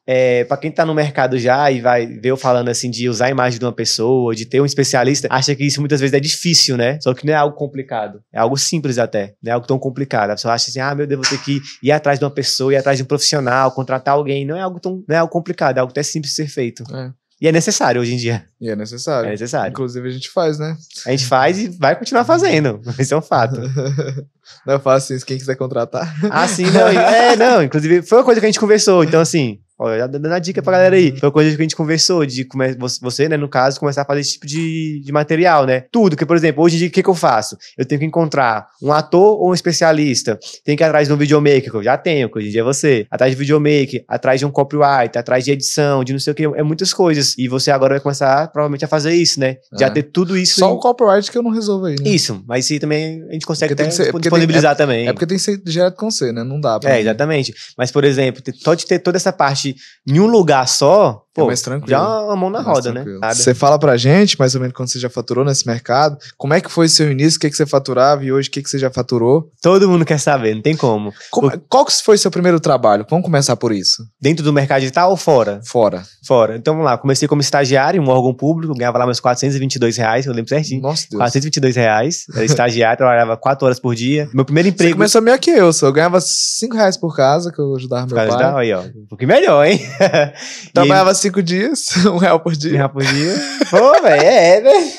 é, para quem tá no mercado já e vai ver eu falando assim de usar a imagem de uma pessoa, de ter um especialista, acha que isso muitas vezes é difícil, né? Só que não é algo complicado. É algo simples até. Não é algo tão complicado. A pessoa acha assim, ah, meu Deus, vou ter que ir atrás de uma pessoa, ir atrás de um profissional, contratar alguém. Não é algo tão, não é algo complicado, é algo até simples de ser feito. É. E é necessário hoje em dia. E é necessário. É necessário. Inclusive a gente faz, né? A gente faz e vai continuar fazendo. Isso é um fato. não, é fácil isso, assim, quem quiser contratar. Ah, sim, não. É, não. Inclusive, foi uma coisa que a gente conversou. Então, assim, Olha, dando a dica pra galera aí. Uhum. Foi uma coisa que a gente conversou, de come... você, né, no caso, começar a fazer esse tipo de, de material, né? Tudo, que, por exemplo, hoje em dia, o que, que eu faço? Eu tenho que encontrar um ator ou um especialista. tem que ir atrás de um videomaker, que eu já tenho, que hoje em dia é você. Atrás de videomaker, atrás de um copyright, atrás de edição, de não sei o que. É muitas coisas. E você agora vai começar, provavelmente, a fazer isso, né? É. Já ter tudo isso. Só em... o copyright que eu não resolvo aí, né? Isso, mas isso também a gente consegue até ser, disponibilizar tem, é, também. É porque tem que ser direto com você, né? Não dá pra. É, mim. exatamente. Mas, por exemplo, ter, só de ter toda essa parte parte em um lugar só, Pô, é mais tranquilo. Já a mão na roda, né? Você fala pra gente, mais ou menos, quando você já faturou nesse mercado, como é que foi o seu início, o que, que você faturava e hoje o que, que você já faturou? Todo mundo quer saber, não tem como. como Por... É, qual foi o seu primeiro trabalho? Vamos começar por isso. Dentro do mercado digital ou fora? Fora. Fora. Então vamos lá, comecei como estagiário em um órgão público, ganhava lá meus 422 reais, eu lembro certinho. Nossa Deus. 422 reais, era estagiário, trabalhava 4 horas por dia. Meu primeiro emprego... Você começou meio que eu, só. eu ganhava 5 reais por casa, que eu ajudava meu pai. aí, ó. Um pouquinho melhor, hein? trabalhava 5 cinco dias, um real por dia. Um real por dia. Pô, velho, é, é, né?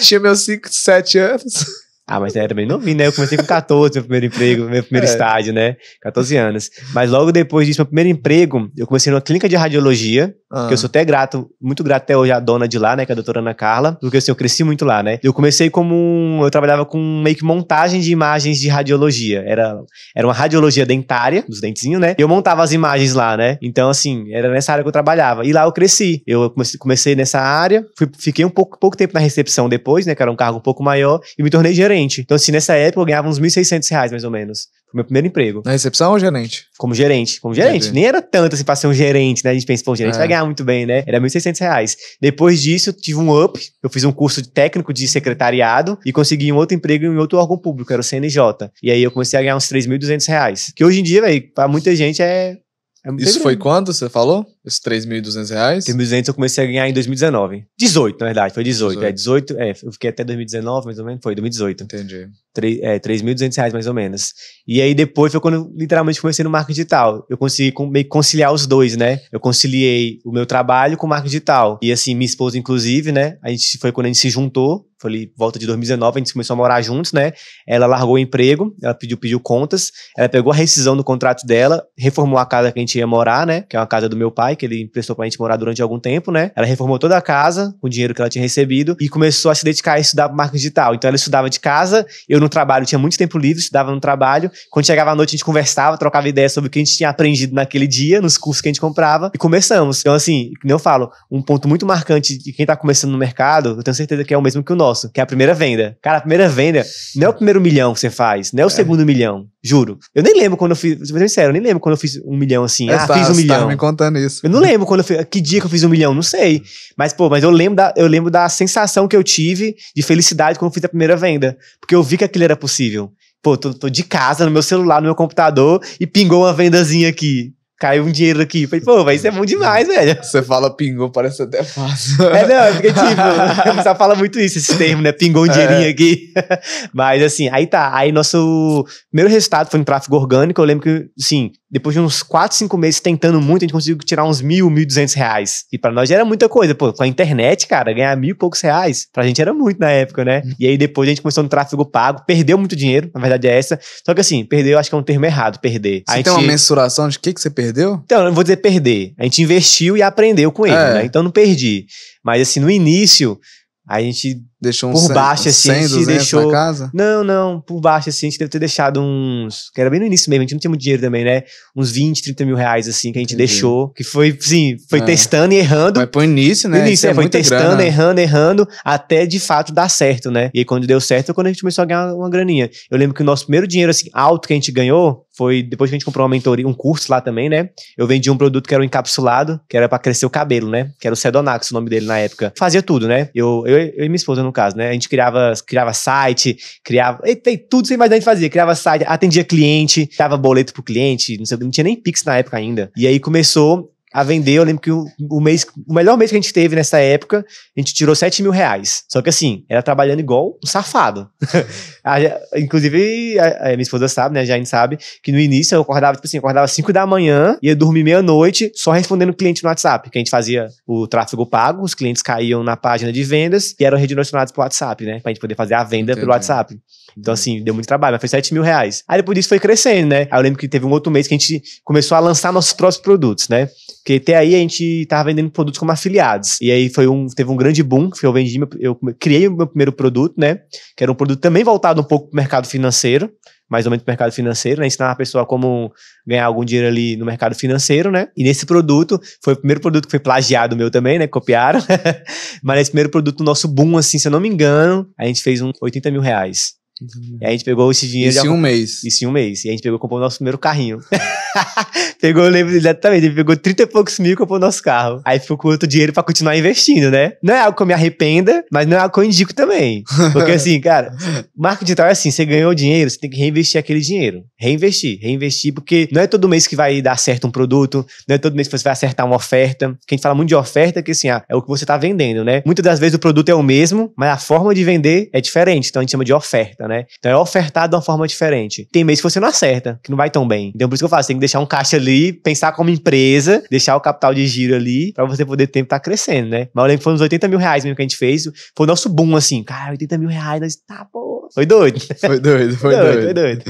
Tinha meus cinco, sete anos. Ah, mas é, também era bem novinho, né? Eu comecei com 14, meu primeiro emprego, meu primeiro é. estágio, né? 14 anos. Mas logo depois disso, meu primeiro emprego, eu comecei numa clínica de radiologia, ah. que eu sou até grato, muito grato até hoje à dona de lá, né? Que é a doutora Ana Carla, porque assim, eu cresci muito lá, né? Eu comecei como um, eu trabalhava com meio que montagem de imagens de radiologia. Era, era uma radiologia dentária, dos dentezinhos, né? E eu montava as imagens lá, né? Então, assim, era nessa área que eu trabalhava. E lá eu cresci. Eu comecei, comecei nessa área, fui, fiquei um pouco, pouco tempo na recepção depois, né? Que era um cargo um pouco maior, e me tornei gerente gerente. Então, assim, nessa época eu ganhava uns 1.600 reais, mais ou menos. Foi meu primeiro emprego. Na recepção ou gerente? Como gerente. Como gerente. Entendi. Nem era tanto assim pra ser um gerente, né? A gente pensa, pô, um gerente é. vai ganhar muito bem, né? Era 1.600 reais. Depois disso, tive um up. Eu fiz um curso de técnico de secretariado e consegui um outro emprego em outro órgão público, era o CNJ. E aí eu comecei a ganhar uns 3.200 reais. Que hoje em dia, velho, pra muita gente é. é Isso grande. foi quando você falou? Esses 3.200 reais? 3.200 eu comecei a ganhar em 2019. 18, na verdade, foi 18. 18. É, 18, é, eu fiquei até 2019, mais ou menos, foi 2018. Entendi. 3, é, 3.200 reais, mais ou menos. E aí depois foi quando literalmente comecei no marketing digital. Eu consegui meio conciliar os dois, né? Eu conciliei o meu trabalho com o marketing digital. E assim, minha esposa, inclusive, né? A gente foi quando a gente se juntou, foi volta de 2019, a gente começou a morar juntos, né? Ela largou o emprego, ela pediu, pediu contas, ela pegou a rescisão do contrato dela, reformou a casa que a gente ia morar, né? Que é uma casa do meu pai pai, que ele emprestou pra gente morar durante algum tempo, né? Ela reformou toda a casa com o dinheiro que ela tinha recebido e começou a se dedicar a estudar marketing digital. Então ela estudava de casa, eu no trabalho tinha muito tempo livre, estudava no trabalho. Quando chegava à noite, a gente conversava, trocava ideias sobre o que a gente tinha aprendido naquele dia, nos cursos que a gente comprava, e começamos. Então, assim, como eu falo, um ponto muito marcante de quem tá começando no mercado, eu tenho certeza que é o mesmo que o nosso, que é a primeira venda. Cara, a primeira venda não é o primeiro milhão que você faz, não é o é. segundo milhão. Juro. Eu nem lembro quando eu fiz. Vou ser sincero, eu nem lembro quando eu fiz um milhão assim. Eu ah, tá, fiz um tá milhão. Tá me contando isso. Eu não lembro quando eu fiz. Que dia que eu fiz um milhão, não sei. Mas, pô, mas eu lembro, da, eu lembro da sensação que eu tive de felicidade quando eu fiz a primeira venda. Porque eu vi que aquilo era possível. Pô, tô, tô de casa, no meu celular, no meu computador, e pingou uma vendazinha aqui caiu um dinheiro aqui. Falei, pô, mas isso é bom demais, velho. Você fala pingou, parece até fácil. É, não, é porque, tipo, só fala muito isso, esse termo, né? Pingou um é. dinheirinho é. aqui. mas, assim, aí tá. Aí nosso primeiro resultado foi em tráfego orgânico. Eu lembro que, sim, depois de uns 4, 5 meses tentando muito, a gente conseguiu tirar uns mil, mil duzentos reais. E pra nós já era muita coisa, pô. Com a internet, cara, ganhar mil e poucos reais, pra gente era muito na época, né? Uhum. E aí depois a gente começou no tráfego pago, perdeu muito dinheiro, na verdade é essa. Só que, assim, perdeu, acho que é um termo errado, perder. Você gente... tem uma mensuração de o que, que você perdeu? perdeu? Então, eu não vou dizer perder. A gente investiu e aprendeu com ele, é. né? Então não perdi. Mas assim, no início, a gente Deixou uns por baixo, 100, assim, 100, né, a deixou. casa? Não, não, por baixo, assim, a gente deve ter deixado uns. Que era bem no início mesmo, a gente não tinha muito dinheiro também, né? Uns 20, 30 mil reais, assim, que a gente Entendi. deixou. Que foi, sim, foi é. testando e errando. Mas pro início, né? No início, é, foi testando, grana. errando, errando, até de fato dar certo, né? E aí, quando deu certo, é quando a gente começou a ganhar uma graninha. Eu lembro que o nosso primeiro dinheiro, assim, alto que a gente ganhou, foi depois que a gente comprou uma mentoria, um curso lá também, né? Eu vendi um produto que era um encapsulado, que era para crescer o cabelo, né? Que era o Sedonax, o nome dele na época. Fazia tudo, né? Eu, eu, eu e minha esposa, eu não caso, né? A gente criava, criava site, criava. e tudo sem mais a gente fazia. Criava site, atendia cliente, dava boleto pro cliente, não sei, não tinha nem Pix na época ainda. E aí começou a vender. Eu lembro que o, o, mês, o melhor mês que a gente teve nessa época, a gente tirou 7 mil reais. Só que assim, era trabalhando igual um safado. inclusive, a, a, minha esposa sabe, né? A Jane sabe, que no início eu acordava, tipo assim, acordava 5 da manhã, ia dormir meia-noite, só respondendo cliente no WhatsApp. Que a gente fazia o tráfego pago, os clientes caíam na página de vendas e eram redirecionados pro WhatsApp, né? Pra gente poder fazer a venda Entendi. pelo WhatsApp. Então, uhum. assim, deu muito trabalho, mas foi 7 mil reais. Aí depois disso foi crescendo, né? Aí eu lembro que teve um outro mês que a gente começou a lançar nossos próprios produtos, né? Porque até aí a gente tava vendendo produtos como afiliados. E aí foi um, teve um grande boom, que eu vendi, meu, eu criei o meu primeiro produto, né? Que era um produto também voltado um pouco pro mercado financeiro, mais ou menos pro mercado financeiro, né? Ensinar a pessoa como ganhar algum dinheiro ali no mercado financeiro, né? E nesse produto, foi o primeiro produto que foi plagiado meu também, né? Copiaram. Mas nesse primeiro produto, nosso boom, assim, se eu não me engano, a gente fez um 80 mil reais. E a gente pegou esse dinheiro. Isso em um mês. Isso em um mês. E a gente pegou e comprou o nosso primeiro carrinho. pegou, eu lembro exatamente, ele pegou 30 e poucos mil e comprou o nosso carro. Aí ficou com outro dinheiro para continuar investindo, né? Não é algo que eu me arrependa, mas não é algo que eu indico também. Porque assim, cara, marketing digital é assim: você ganhou dinheiro, você tem que reinvestir aquele dinheiro. Reinvestir, reinvestir, porque não é todo mês que vai dar certo um produto, não é todo mês que você vai acertar uma oferta. Quem fala muito de oferta que assim, ah, é o que você tá vendendo, né? Muitas das vezes o produto é o mesmo, mas a forma de vender é diferente. Então a gente chama de oferta né? Então é ofertado de uma forma diferente. Tem mês que você não acerta, que não vai tão bem. Então por isso que eu faço, tem que deixar um caixa ali, pensar como empresa, deixar o capital de giro ali, para você poder tempo estar tá crescendo, né? Mas eu lembro que foi uns 80 mil reais mesmo que a gente fez. Foi o nosso boom, assim, cara, 80 mil reais, nós, tá, pô. Foi doido. Foi doido, foi doido. Foi doido.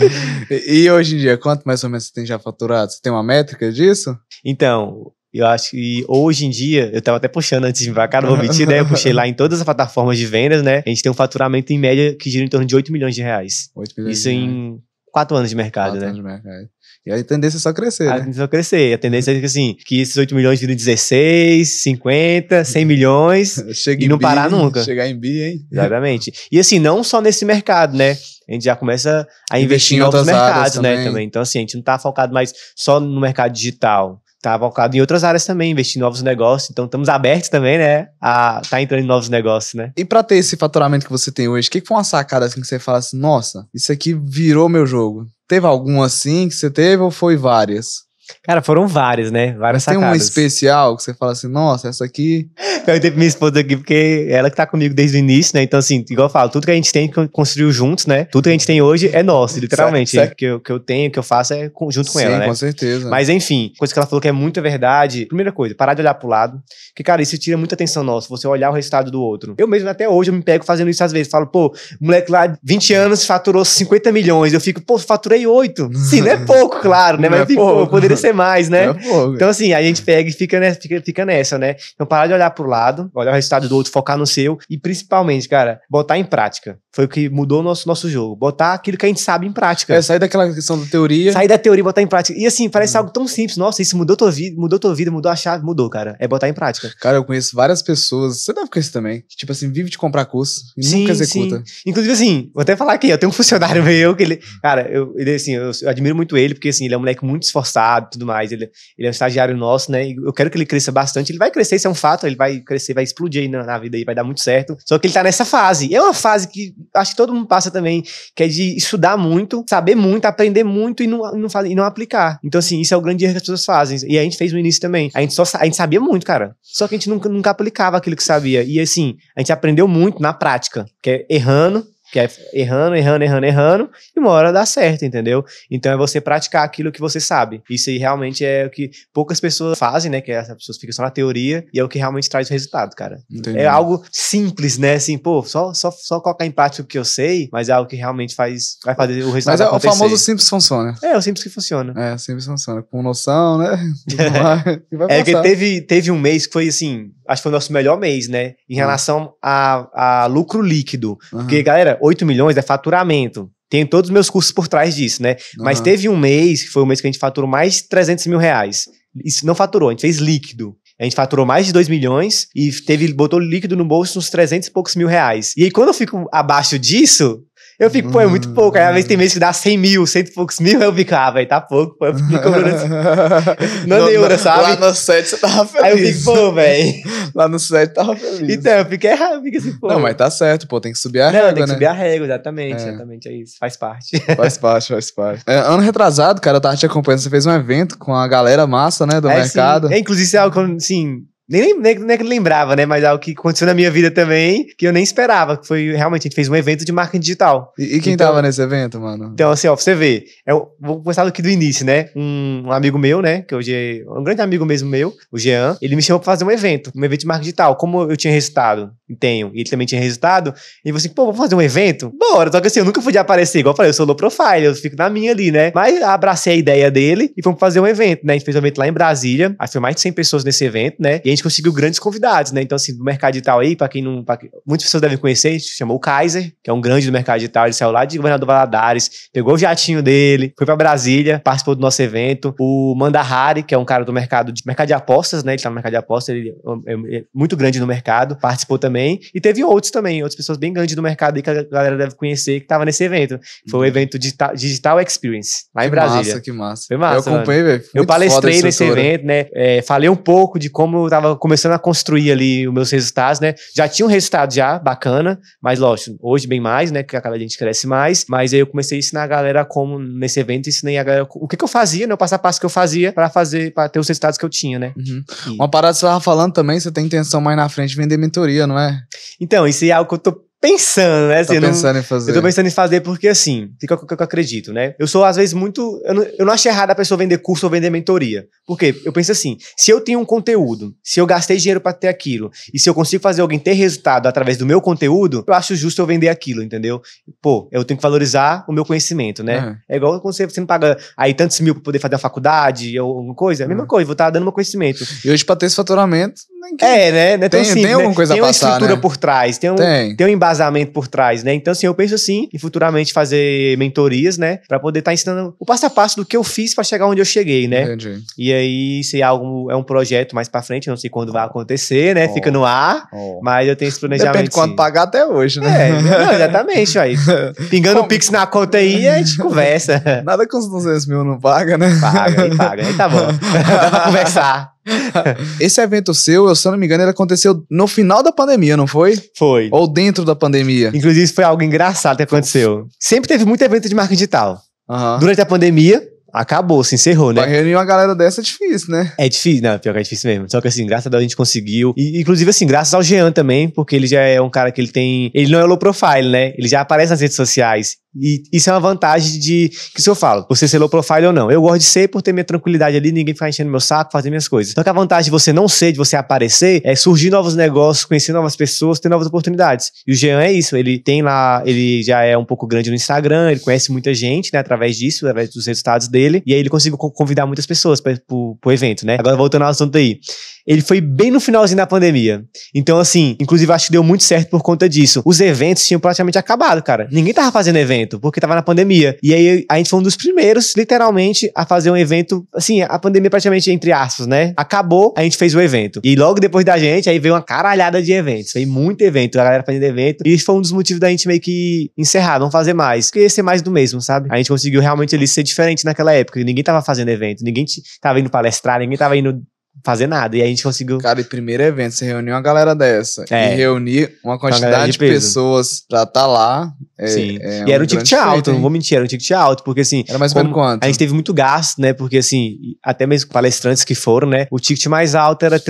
e, e hoje em dia, quanto mais ou menos você tem já faturado? Você tem uma métrica disso? Então, eu acho que hoje em dia, eu estava até puxando antes de embarcar, cara, não vou mentir, né? Eu puxei lá em todas as plataformas de vendas, né? A gente tem um faturamento em média que gira em torno de 8 milhões de reais. 8 milhões Isso em quatro anos de mercado, quatro né? anos de mercado. E a tendência é só crescer, né? A tendência é só crescer. A tendência é que, assim, que esses 8 milhões viram 16, 50, 100 milhões Chega e não bi, parar nunca. Chegar em bi, hein? Exatamente. E assim, não só nesse mercado, né? A gente já começa a investir, investir em, outros mercados, né, também. né? Também. Então, assim, a gente não tá focado mais só no mercado digital tá focado em outras áreas também, investir em novos negócios. Então, estamos abertos também, né? A tá entrando em novos negócios, né? E para ter esse faturamento que você tem hoje, o que, que foi uma sacada assim que você fala assim, nossa, isso aqui virou meu jogo? Teve alguma assim que você teve ou foi várias? Cara, foram várias né? Várias Mas tem uma especial que você fala assim, nossa, essa aqui. Eu tenho minha esposa aqui, porque ela que tá comigo desde o início, né? Então, assim, igual eu falo, tudo que a gente tem construiu juntos, né? Tudo que a gente tem hoje é nosso, literalmente. O Que, eu, que eu tenho, que eu faço é junto com Sim, ela, né? Com certeza. Mas enfim, coisa que ela falou que é muita verdade. Primeira coisa, parar de olhar pro lado. Porque, cara, isso tira muita atenção nossa, você olhar o resultado do outro. Eu mesmo até hoje eu me pego fazendo isso às vezes. Falo, pô, moleque lá, 20 anos faturou 50 milhões. Eu fico, pô, faturei 8. Sim, não é pouco, claro, né? Não Mas é fico, pouco. eu poderia crescer mais, né? É então, assim, aí a gente pega e fica, né, fica, fica nessa, né? Então, parar de olhar pro lado, olhar o resultado do outro, focar no seu e, principalmente, cara, botar em prática. Foi o que mudou o nosso, nosso jogo. Botar aquilo que a gente sabe em prática. É, sair daquela questão da teoria. Sair da teoria e botar em prática. E, assim, parece hum. algo tão simples. Nossa, isso mudou tua vida, mudou tua vida, mudou a chave, mudou, cara. É botar em prática. Cara, eu conheço várias pessoas, você deve conhecer também, que, tipo assim, vive de comprar curso e sim, nunca executa. Sim. Inclusive, assim, vou até falar aqui, eu tenho um funcionário meu que ele, cara, eu, ele, assim, eu, eu admiro muito ele, porque, assim, ele é um moleque muito esforçado, tudo mais. Ele, ele é um estagiário nosso, né? Eu quero que ele cresça bastante. Ele vai crescer, isso é um fato. Ele vai crescer, vai explodir aí na, na vida aí, vai dar muito certo. Só que ele tá nessa fase. É uma fase que acho que todo mundo passa também, que é de estudar muito, saber muito, aprender muito e não, não, faz e não aplicar. Então, assim, isso é o grande erro que as pessoas fazem. E a gente fez no início também. A gente, só, a gente sabia muito, cara. Só que a gente nunca, nunca aplicava aquilo que sabia. E, assim, a gente aprendeu muito na prática, que é errando, que é errando, errando, errando, errando, e uma hora dá certo, entendeu? Então é você praticar aquilo que você sabe. Isso aí realmente é o que poucas pessoas fazem, né? Que é, as pessoas ficam só na teoria e é o que realmente traz o resultado, cara. Entendi. É algo simples, né? Assim, pô, só, só, só colocar em prática o que eu sei, mas é algo que realmente faz, vai fazer o resultado Mas é acontecer. o famoso simples funciona. É, o simples que funciona. É, simples funciona. Com noção, né? é que teve, teve um mês que foi assim, acho que foi o nosso melhor mês, né? Em hum. relação uhum. a, a lucro líquido. Uhum. Porque, galera, 8 milhões é faturamento. Tem todos os meus cursos por trás disso, né? Uhum. Mas teve um mês, que foi o mês que a gente faturou mais 300 mil reais. Isso não faturou, a gente fez líquido. A gente faturou mais de 2 milhões e teve, botou líquido no bolso uns 300 e poucos mil reais. E aí, quando eu fico abaixo disso, eu fico, pô, é muito hum. pouco. Aí às vezes tem mês que dá 100 mil, cento e poucos mil, eu fico, ah, velho, tá pouco, pô, eu fico assim, na neura, sabe? Lá no set você tava feliz. Aí eu fico, pô, velho. lá no set tava feliz. Então, eu fico errado, fico assim, pô. Não, mas tá certo, pô, tem que subir a regra régua, Não, tem que né? subir a régua, exatamente, é. exatamente, é isso, faz parte. Faz parte, faz parte. É, ano retrasado, cara, eu tava te acompanhando, você fez um evento com a galera massa, né, do é, mercado. Sim. É, inclusive, assim, nem, nem, nem é lembrava, né? Mas é algo que aconteceu na minha vida também, que eu nem esperava. Que foi realmente, a gente fez um evento de marketing digital. E, e quem então, tava nesse evento, mano? Então, assim, ó, pra você ver. Eu é vou começar aqui do início, né? Um, um amigo meu, né? Que hoje é um grande amigo mesmo meu, o Jean, ele me chamou pra fazer um evento, um evento de marketing digital. Como eu tinha resultado? tenho e ele também tinha resultado. E você, assim, pô, vamos fazer um evento? Bora, só que assim, eu nunca fui aparecer, igual eu falei, eu sou low profile, eu fico na minha ali, né? Mas abracei a ideia dele e fomos fazer um evento, né? A gente fez um evento lá em Brasília, aí foi mais de 100 pessoas nesse evento, né? E a gente conseguiu grandes convidados, né? Então, assim, do mercado digital aí, pra quem não. Pra... muitas pessoas devem conhecer, a gente chamou o Kaiser, que é um grande do mercado digital, ele saiu lá de Governador Valadares, pegou o jatinho dele, foi pra Brasília, participou do nosso evento. O Mandahari, que é um cara do mercado de mercado de apostas, né? Ele tá no mercado de apostas, ele é, é, é muito grande no mercado, participou também também. E teve outros também, outras pessoas bem grandes do mercado aí que a galera deve conhecer que tava nesse evento. Foi o uhum. evento Digital, Digital Experience, lá que em Brasília. Massa, que massa. Foi massa. Eu acompanhei, velho. Eu palestrei nesse evento, né? É, falei um pouco de como eu tava começando a construir ali os meus resultados, né? Já tinha um resultado já bacana, mas lógico, hoje bem mais, né? Que a a gente cresce mais. Mas aí eu comecei a ensinar a galera como nesse evento, ensinei a galera o que, que eu fazia, né? O passo a passo que eu fazia para fazer, para ter os resultados que eu tinha, né? Uhum. E... Uma parada que você tava falando também, você tem intenção mais na frente vender mentoria, não é? é? Então, isso é algo que eu tô pensando, né? Tá assim, tô pensando não, em fazer. Eu tô pensando em fazer porque, assim, fica o que eu acredito, né? Eu sou, às vezes, muito... Eu não, eu não acho errado a pessoa vender curso ou vender mentoria. Porque eu penso assim, se eu tenho um conteúdo, se eu gastei dinheiro para ter aquilo, e se eu consigo fazer alguém ter resultado através do meu conteúdo, eu acho justo eu vender aquilo, entendeu? Pô, eu tenho que valorizar o meu conhecimento, né? Uhum. É igual quando você, você paga aí tantos mil pra poder fazer uma faculdade ou alguma coisa. É a mesma uhum. coisa, vou estar tá dando meu conhecimento. E hoje, pra ter esse faturamento, é, né? É tem, tem né? alguma né? coisa tem a passar, Tem uma estrutura né? por trás, tem um, tem. tem. um embasamento por trás, né? Então, assim, eu penso assim, em futuramente fazer mentorias, né? Pra poder estar tá ensinando o passo a passo do que eu fiz pra chegar onde eu cheguei, né? Entendi. E aí, se é algo, é um projeto mais pra frente, não sei quando vai acontecer, né? Oh. Fica no ar, oh. mas eu tenho esse planejamento. Depende de quanto pagar até hoje, né? É, não, exatamente, aí. Pingando o Pix na conta aí, a gente conversa. Nada com os 200 mil não paga, né? Paga, aí paga, aí tá bom. Dá pra conversar. Esse evento seu, se eu não me engano, ele aconteceu no final da pandemia, não foi? Foi. Ou dentro da pandemia. Inclusive, foi algo engraçado que aconteceu. Sempre teve muito evento de marketing digital. Uhum. Durante a pandemia, acabou, se encerrou, né? Pra reunir uma galera dessa é difícil, né? É difícil, não, pior que é difícil mesmo. Só que assim, graças a Deus a gente conseguiu. E, inclusive, assim, graças ao Jean também, porque ele já é um cara que ele tem. Ele não é low profile, né? Ele já aparece nas redes sociais. E isso é uma vantagem de. Que se eu falo, você ser low profile ou não. Eu gosto de ser por ter minha tranquilidade ali, ninguém ficar enchendo meu saco, fazer minhas coisas. Só que a vantagem de você não ser, de você aparecer, é surgir novos negócios, conhecer novas pessoas, ter novas oportunidades. E o Jean é isso, ele tem lá, ele já é um pouco grande no Instagram, ele conhece muita gente, né, através disso, através dos resultados dele. E aí ele conseguiu convidar muitas pessoas para o pro evento, né? Agora voltando ao assunto aí ele foi bem no finalzinho da pandemia. Então, assim, inclusive acho que deu muito certo por conta disso. Os eventos tinham praticamente acabado, cara. Ninguém tava fazendo evento, porque tava na pandemia. E aí a gente foi um dos primeiros, literalmente, a fazer um evento, assim, a pandemia praticamente entre aspas, né? Acabou, a gente fez o evento. E logo depois da gente, aí veio uma caralhada de eventos. aí muito evento, a galera fazendo evento. E isso foi um dos motivos da gente meio que encerrar, não fazer mais. Porque ia ser mais do mesmo, sabe? A gente conseguiu realmente ali ser diferente naquela época. Ninguém tava fazendo evento, ninguém tava indo palestrar, ninguém tava indo fazer nada. E a gente conseguiu. Cara, e primeiro evento, você reuniu uma galera dessa. É. E reunir uma quantidade uma de, de pessoas pra estar tá lá. É, Sim. É e era um ticket feito, alto, hein? não vou mentir, era um ticket alto, porque assim. Era mais ou menos quanto? A gente teve muito gasto, né? Porque assim, até mesmo palestrantes que foram, né? O ticket mais alto era R$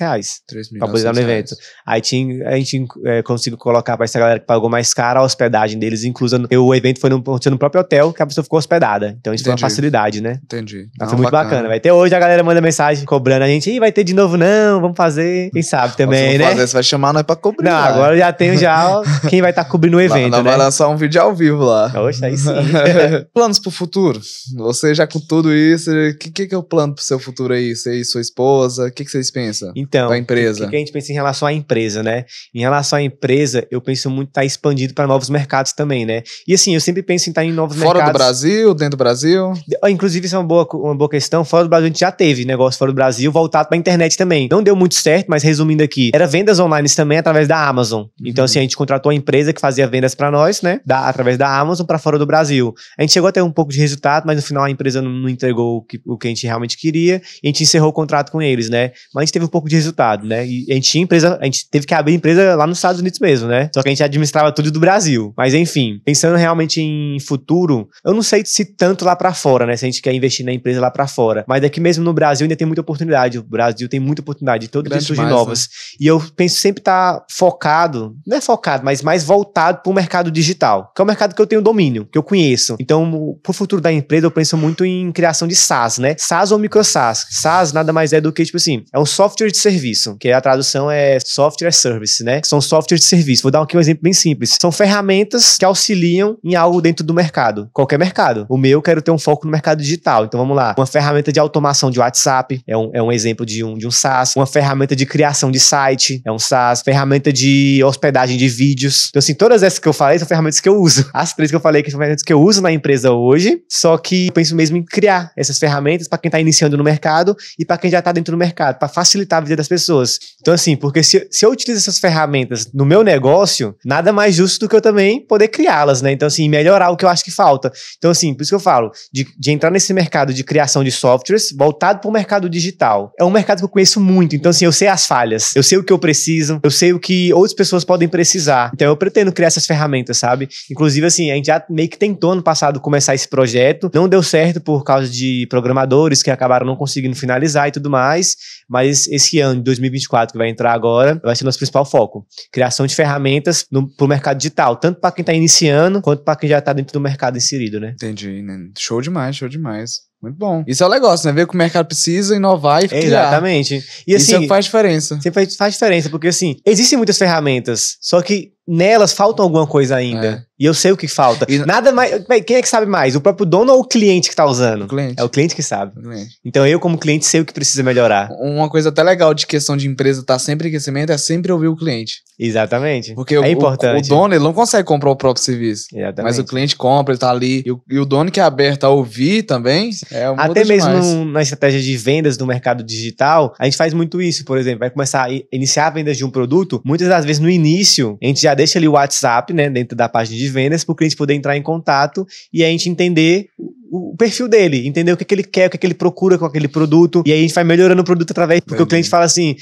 reais Pra poder no evento. Aí tinha, a gente é, conseguiu colocar pra essa galera que pagou mais caro a hospedagem deles, inclusa. O evento foi no, no próprio hotel que a pessoa ficou hospedada. Então isso Entendi. foi uma facilidade, né? Entendi. Mas não, foi muito bacana. bacana. Até hoje a galera manda mensagem cobrando a gente, Ih, vai ter de novo não, vamos fazer, quem sabe também, né? Fazer, você vai chamar nós pra cobrir. Não, lá. agora já tem já quem vai estar tá cobrindo o evento, lá, né? Vai lançar um vídeo ao vivo lá. Oxe, aí sim. Planos pro futuro? Você já com tudo isso, o que, que, é o plano pro seu futuro aí? Você e sua esposa, o que, que vocês pensam? Então, a empresa. o que, que a gente pensa em relação à empresa, né? Em relação à empresa, eu penso muito estar tá expandido para novos mercados também, né? E assim, eu sempre penso em estar tá em novos Fora mercados. Fora do Brasil, dentro do Brasil? Ah, inclusive, isso é uma boa, uma boa questão. Fora do Brasil, a gente já teve negócio fora do Brasil. Brasil voltado para a internet também. Não deu muito certo, mas resumindo aqui, era vendas online também através da Amazon. Uhum. Então, assim, a gente contratou a empresa que fazia vendas para nós, né? Da, através da Amazon para fora do Brasil. A gente chegou a ter um pouco de resultado, mas no final a empresa não, não entregou o que, o que, a gente realmente queria e a gente encerrou o contrato com eles, né? Mas a gente teve um pouco de resultado, né? E a gente tinha empresa, a gente teve que abrir empresa lá nos Estados Unidos mesmo, né? Só que a gente administrava tudo do Brasil. Mas enfim, pensando realmente em futuro, eu não sei se tanto lá para fora, né? Se a gente quer investir na empresa lá para fora. Mas aqui mesmo no Brasil ainda tem muita oportunidade. O Brasil tem muita oportunidade, todo dia surgem né? novas. Né? E eu penso sempre estar tá focado, não é focado, mas mais voltado para o mercado digital, que é o mercado que eu tenho domínio, que eu conheço. Então, para o futuro da empresa, eu penso muito em criação de SaaS, né? SaaS ou micro SaaS. SaaS nada mais é do que, tipo assim, é um software de serviço, que a tradução é software service, né? São softwares de serviço. Vou dar aqui um exemplo bem simples. São ferramentas que auxiliam em algo dentro do mercado, qualquer mercado. O meu, eu quero ter um foco no mercado digital. Então, vamos lá. Uma ferramenta de automação de WhatsApp, é um então, é um exemplo de um, de um SaaS. Uma ferramenta de criação de site é um SaaS. Ferramenta de hospedagem de vídeos. Então, assim, todas essas que eu falei são ferramentas que eu uso. As três que eu falei que são ferramentas que eu uso na empresa hoje, só que eu penso mesmo em criar essas ferramentas para quem está iniciando no mercado e para quem já está dentro do mercado, para facilitar a vida das pessoas. Então, assim, porque se, se eu utilizo essas ferramentas no meu negócio, nada mais justo do que eu também poder criá-las, né? Então, assim, melhorar o que eu acho que falta. Então, assim, por isso que eu falo de, de entrar nesse mercado de criação de softwares voltado para o mercado de digital. É um mercado que eu conheço muito, então assim, eu sei as falhas, eu sei o que eu preciso, eu sei o que outras pessoas podem precisar. Então eu pretendo criar essas ferramentas, sabe? Inclusive assim, a gente já meio que tentou no passado começar esse projeto, não deu certo por causa de programadores que acabaram não conseguindo finalizar e tudo mais, mas esse ano de 2024 que vai entrar agora, vai ser o nosso principal foco, criação de ferramentas para o mercado digital, tanto para quem está iniciando quanto para quem já está dentro do mercado inserido, né? Entendi, né? Show demais, show demais. Muito bom. Isso é o negócio, né? Ver que o mercado precisa inovar e criar. Exatamente. E, assim, Isso é assim, faz diferença. Sempre é faz diferença, porque assim, existem muitas ferramentas, só que nelas falta alguma coisa ainda. É. E eu sei o que falta. E... Nada mais. Quem é que sabe mais? O próprio dono ou o cliente que tá usando? O cliente. É o cliente que sabe. Cliente. Então eu, como cliente, sei o que precisa melhorar. Uma coisa até legal de questão de empresa estar tá sempre em crescimento é sempre ouvir o cliente. Exatamente. Porque é o, importante. O, o, dono ele não consegue comprar o próprio serviço. Exatamente. Mas o cliente compra, ele tá ali. E o, e o dono que é aberto a ouvir também. É, até mesmo na estratégia de vendas do mercado digital, a gente faz muito isso, por exemplo. Vai começar a iniciar a venda de um produto. Muitas das vezes no início, a gente já deixa ali o WhatsApp, né, dentro da página de vendas, para o cliente poder entrar em contato e a gente entender o perfil dele, entender o que, que ele quer, o que, que ele procura com aquele produto, e aí a gente vai melhorando o produto através, porque Entendi. o cliente fala assim,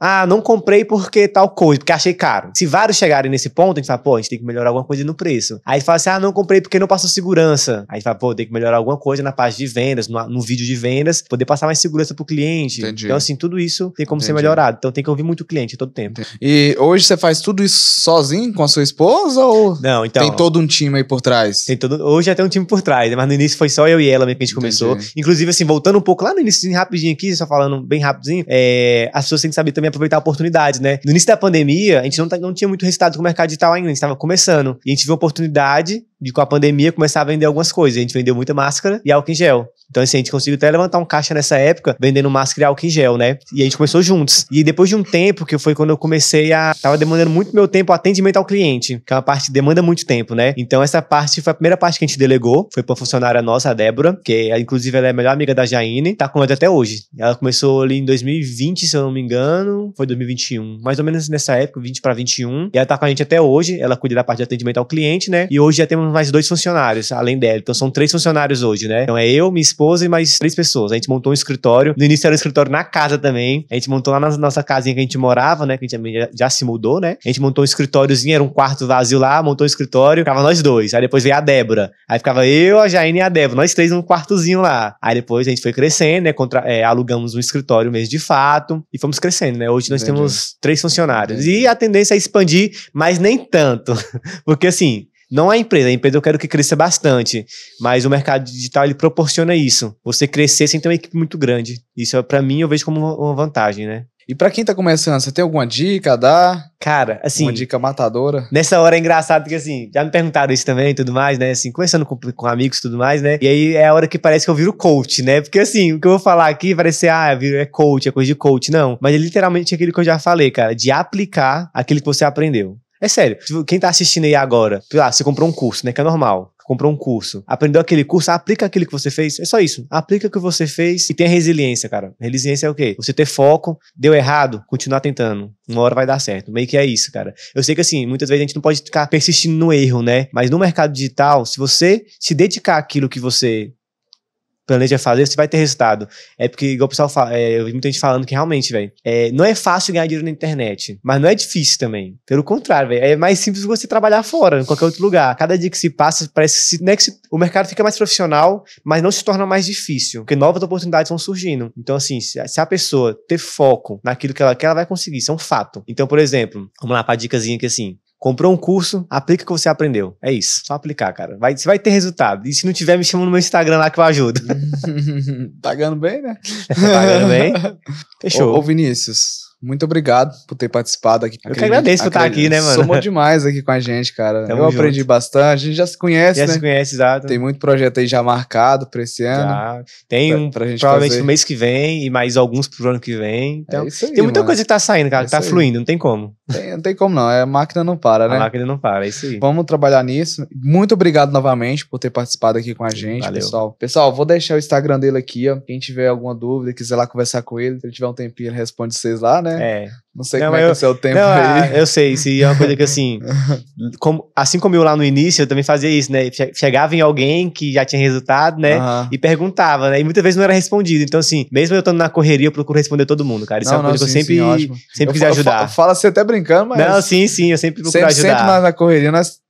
ah, não comprei porque tal coisa, porque achei caro. Se vários chegarem nesse ponto, a gente fala, pô, a gente tem que melhorar alguma coisa no preço. Aí fala assim, ah, não comprei porque não passou segurança. Aí fala, pô, tem que melhorar alguma coisa na parte de vendas, no, no vídeo de vendas, poder passar mais segurança pro cliente. Entendi. Então, assim, tudo isso tem como Entendi. ser melhorado. Então, tem que ouvir muito o cliente todo tempo. E hoje você faz tudo isso sozinho com a sua esposa ou não, então, tem todo um time aí por trás? Tem todo, hoje é até um time por trás, né? mas no início foi só eu e ela mesmo que a gente começou. Inclusive, assim, voltando um pouco lá no início, rapidinho aqui, só falando bem rapidinho, é, as pessoas têm que saber também também aproveitar a oportunidade, né? No início da pandemia, a gente não, tá, não tinha muito resultado com o mercado digital ainda, a gente estava começando. E a gente viu a oportunidade de, com a pandemia, começar a vender algumas coisas. A gente vendeu muita máscara e álcool em gel. Então, assim, a gente conseguiu até levantar um caixa nessa época, vendendo máscara e álcool em gel, né? E a gente começou juntos. E depois de um tempo, que foi quando eu comecei a. Tava demandando muito meu tempo atendimento ao cliente, que é uma parte que demanda muito tempo, né? Então, essa parte foi a primeira parte que a gente delegou, foi pra funcionária nossa, a Débora, que inclusive ela é a melhor amiga da Jaine, tá com ela até hoje. Ela começou ali em 2020, se eu não me engano foi 2021, mais ou menos nessa época, 20 para 21. E ela tá com a gente até hoje, ela cuida da parte de atendimento ao cliente, né? E hoje já temos mais dois funcionários, além dela. Então são três funcionários hoje, né? Então é eu, minha esposa e mais três pessoas. A gente montou um escritório. No início era um escritório na casa também. A gente montou lá na nossa casinha que a gente morava, né? Que a gente já, já se mudou, né? A gente montou um escritóriozinho, era um quarto vazio lá, montou um escritório, ficava nós dois. Aí depois veio a Débora. Aí ficava eu, a Jaine e a Débora, nós três num quartozinho lá. Aí depois a gente foi crescendo, né? Contra, é, alugamos um escritório mesmo de fato e fomos crescendo, né? É, hoje nós Entendi. temos três funcionários. Entendi. E a tendência é expandir, mas nem tanto. Porque assim, não é empresa, a empresa eu quero que cresça bastante, mas o mercado digital ele proporciona isso. Você crescer sem ter uma equipe muito grande. Isso para mim eu vejo como uma vantagem, né? E para quem tá começando, você tem alguma dica a dar? Cara, assim. Uma dica matadora. Nessa hora é engraçado, porque assim, já me perguntaram isso também e tudo mais, né? Assim, começando com, com amigos e tudo mais, né? E aí é a hora que parece que eu viro coach, né? Porque assim, o que eu vou falar aqui parece ser, ah, viro, é coach, é coisa de coach. Não. Mas é literalmente aquilo que eu já falei, cara, de aplicar aquilo que você aprendeu. É sério. Quem tá assistindo aí agora, ah, você comprou um curso, né? Que é normal. Comprou um curso, aprendeu aquele curso, aplica aquilo que você fez. É só isso. Aplica o que você fez e tenha resiliência, cara. Resiliência é o quê? Você ter foco, deu errado, continuar tentando. Uma hora vai dar certo. Meio que é isso, cara. Eu sei que assim, muitas vezes a gente não pode ficar persistindo no erro, né? Mas no mercado digital, se você se dedicar àquilo que você planeja fazer, você vai ter resultado. É porque, igual o pessoal fala, é, eu vi muita gente falando que realmente, velho, é, não é fácil ganhar dinheiro na internet, mas não é difícil também. Pelo contrário, velho, é mais simples você trabalhar fora, em qualquer outro lugar. Cada dia que se passa, parece que, né, que se, o mercado fica mais profissional, mas não se torna mais difícil, porque novas oportunidades vão surgindo. Então, assim, se, se a pessoa ter foco naquilo que ela quer, ela vai conseguir, isso é um fato. Então, por exemplo, vamos lá para dicasinha que assim, Comprou um curso, aplica o que você aprendeu. É isso. Só aplicar, cara. Vai, você vai ter resultado. E se não tiver, me chama no meu Instagram lá que eu ajudo. Pagando bem, né? Pagando bem. Fechou. Ô, ô Vinícius, muito obrigado por ter participado aqui. Eu que agradeço por estar aqui, né, mano? Somou demais aqui com a gente, cara. Tamo eu junto. aprendi bastante. A gente já se conhece, já né? Já se conhece, exato. Tem muito projeto aí já marcado para esse ano. Já. Tem pra, um, pra gente provavelmente fazer. no mês que vem e mais alguns pro ano que vem. É então, é aí, tem muita mano. coisa que tá saindo, cara, é que tá fluindo, não tem como. Tem, não tem como não, é, a máquina não para, né? A máquina não para, é isso aí. Vamos trabalhar nisso. Muito obrigado novamente por ter participado aqui com a gente, Valeu. pessoal. Pessoal, vou deixar o Instagram dele aqui, ó. Quem tiver alguma dúvida, quiser lá conversar com ele, se ele tiver um tempinho, ele responde vocês lá, né? né? É. Não sei não, como é eu, que é o seu tempo não, aí. Ah, eu sei, se é uma coisa que assim. como, assim como eu lá no início, eu também fazia isso, né? Chegava em alguém que já tinha resultado, né? Uhum. E perguntava, né? E muitas vezes não era respondido. Então, assim, mesmo eu estando na correria, eu procuro responder todo mundo, cara. Isso é não, é uma coisa sim, que eu sempre, sim, sempre eu quis ajudar. Fala, fala assim até brincando, mas. Não, sim, sim, eu sempre procuro sempre, ajudar. Sempre na correria, nós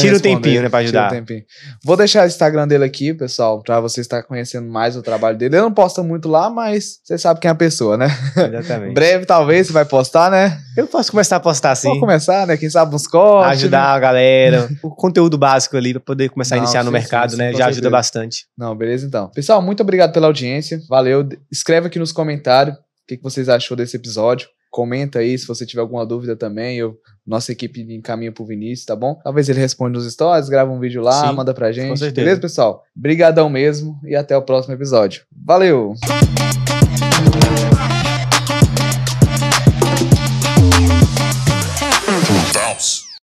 Tira o tempinho, né, pra ajudar. Tira tempinho. Vou deixar o Instagram dele aqui, pessoal, pra você estar conhecendo mais o trabalho dele. Ele não posta muito lá, mas você sabe quem é a pessoa, né? Exatamente. Breve, talvez, você vai postar, né? Eu posso começar a postar, sim. Vou começar, né? Quem sabe uns cortes. Né? Ajudar né? a galera. o conteúdo básico ali, pra poder começar não, a iniciar sim, no mercado, sim, sim, né? Já ajuda bastante. Não, beleza então. Pessoal, muito obrigado pela audiência. Valeu. Escreve aqui nos comentários o que, que vocês achou desse episódio. Comenta aí se você tiver alguma dúvida também. Eu, nossa equipe encaminha pro Vinícius, tá bom? Talvez ele responda nos stories, grava um vídeo lá, Sim, manda pra gente. Com certeza. Beleza, pessoal? Brigadão mesmo e até o próximo episódio. Valeu!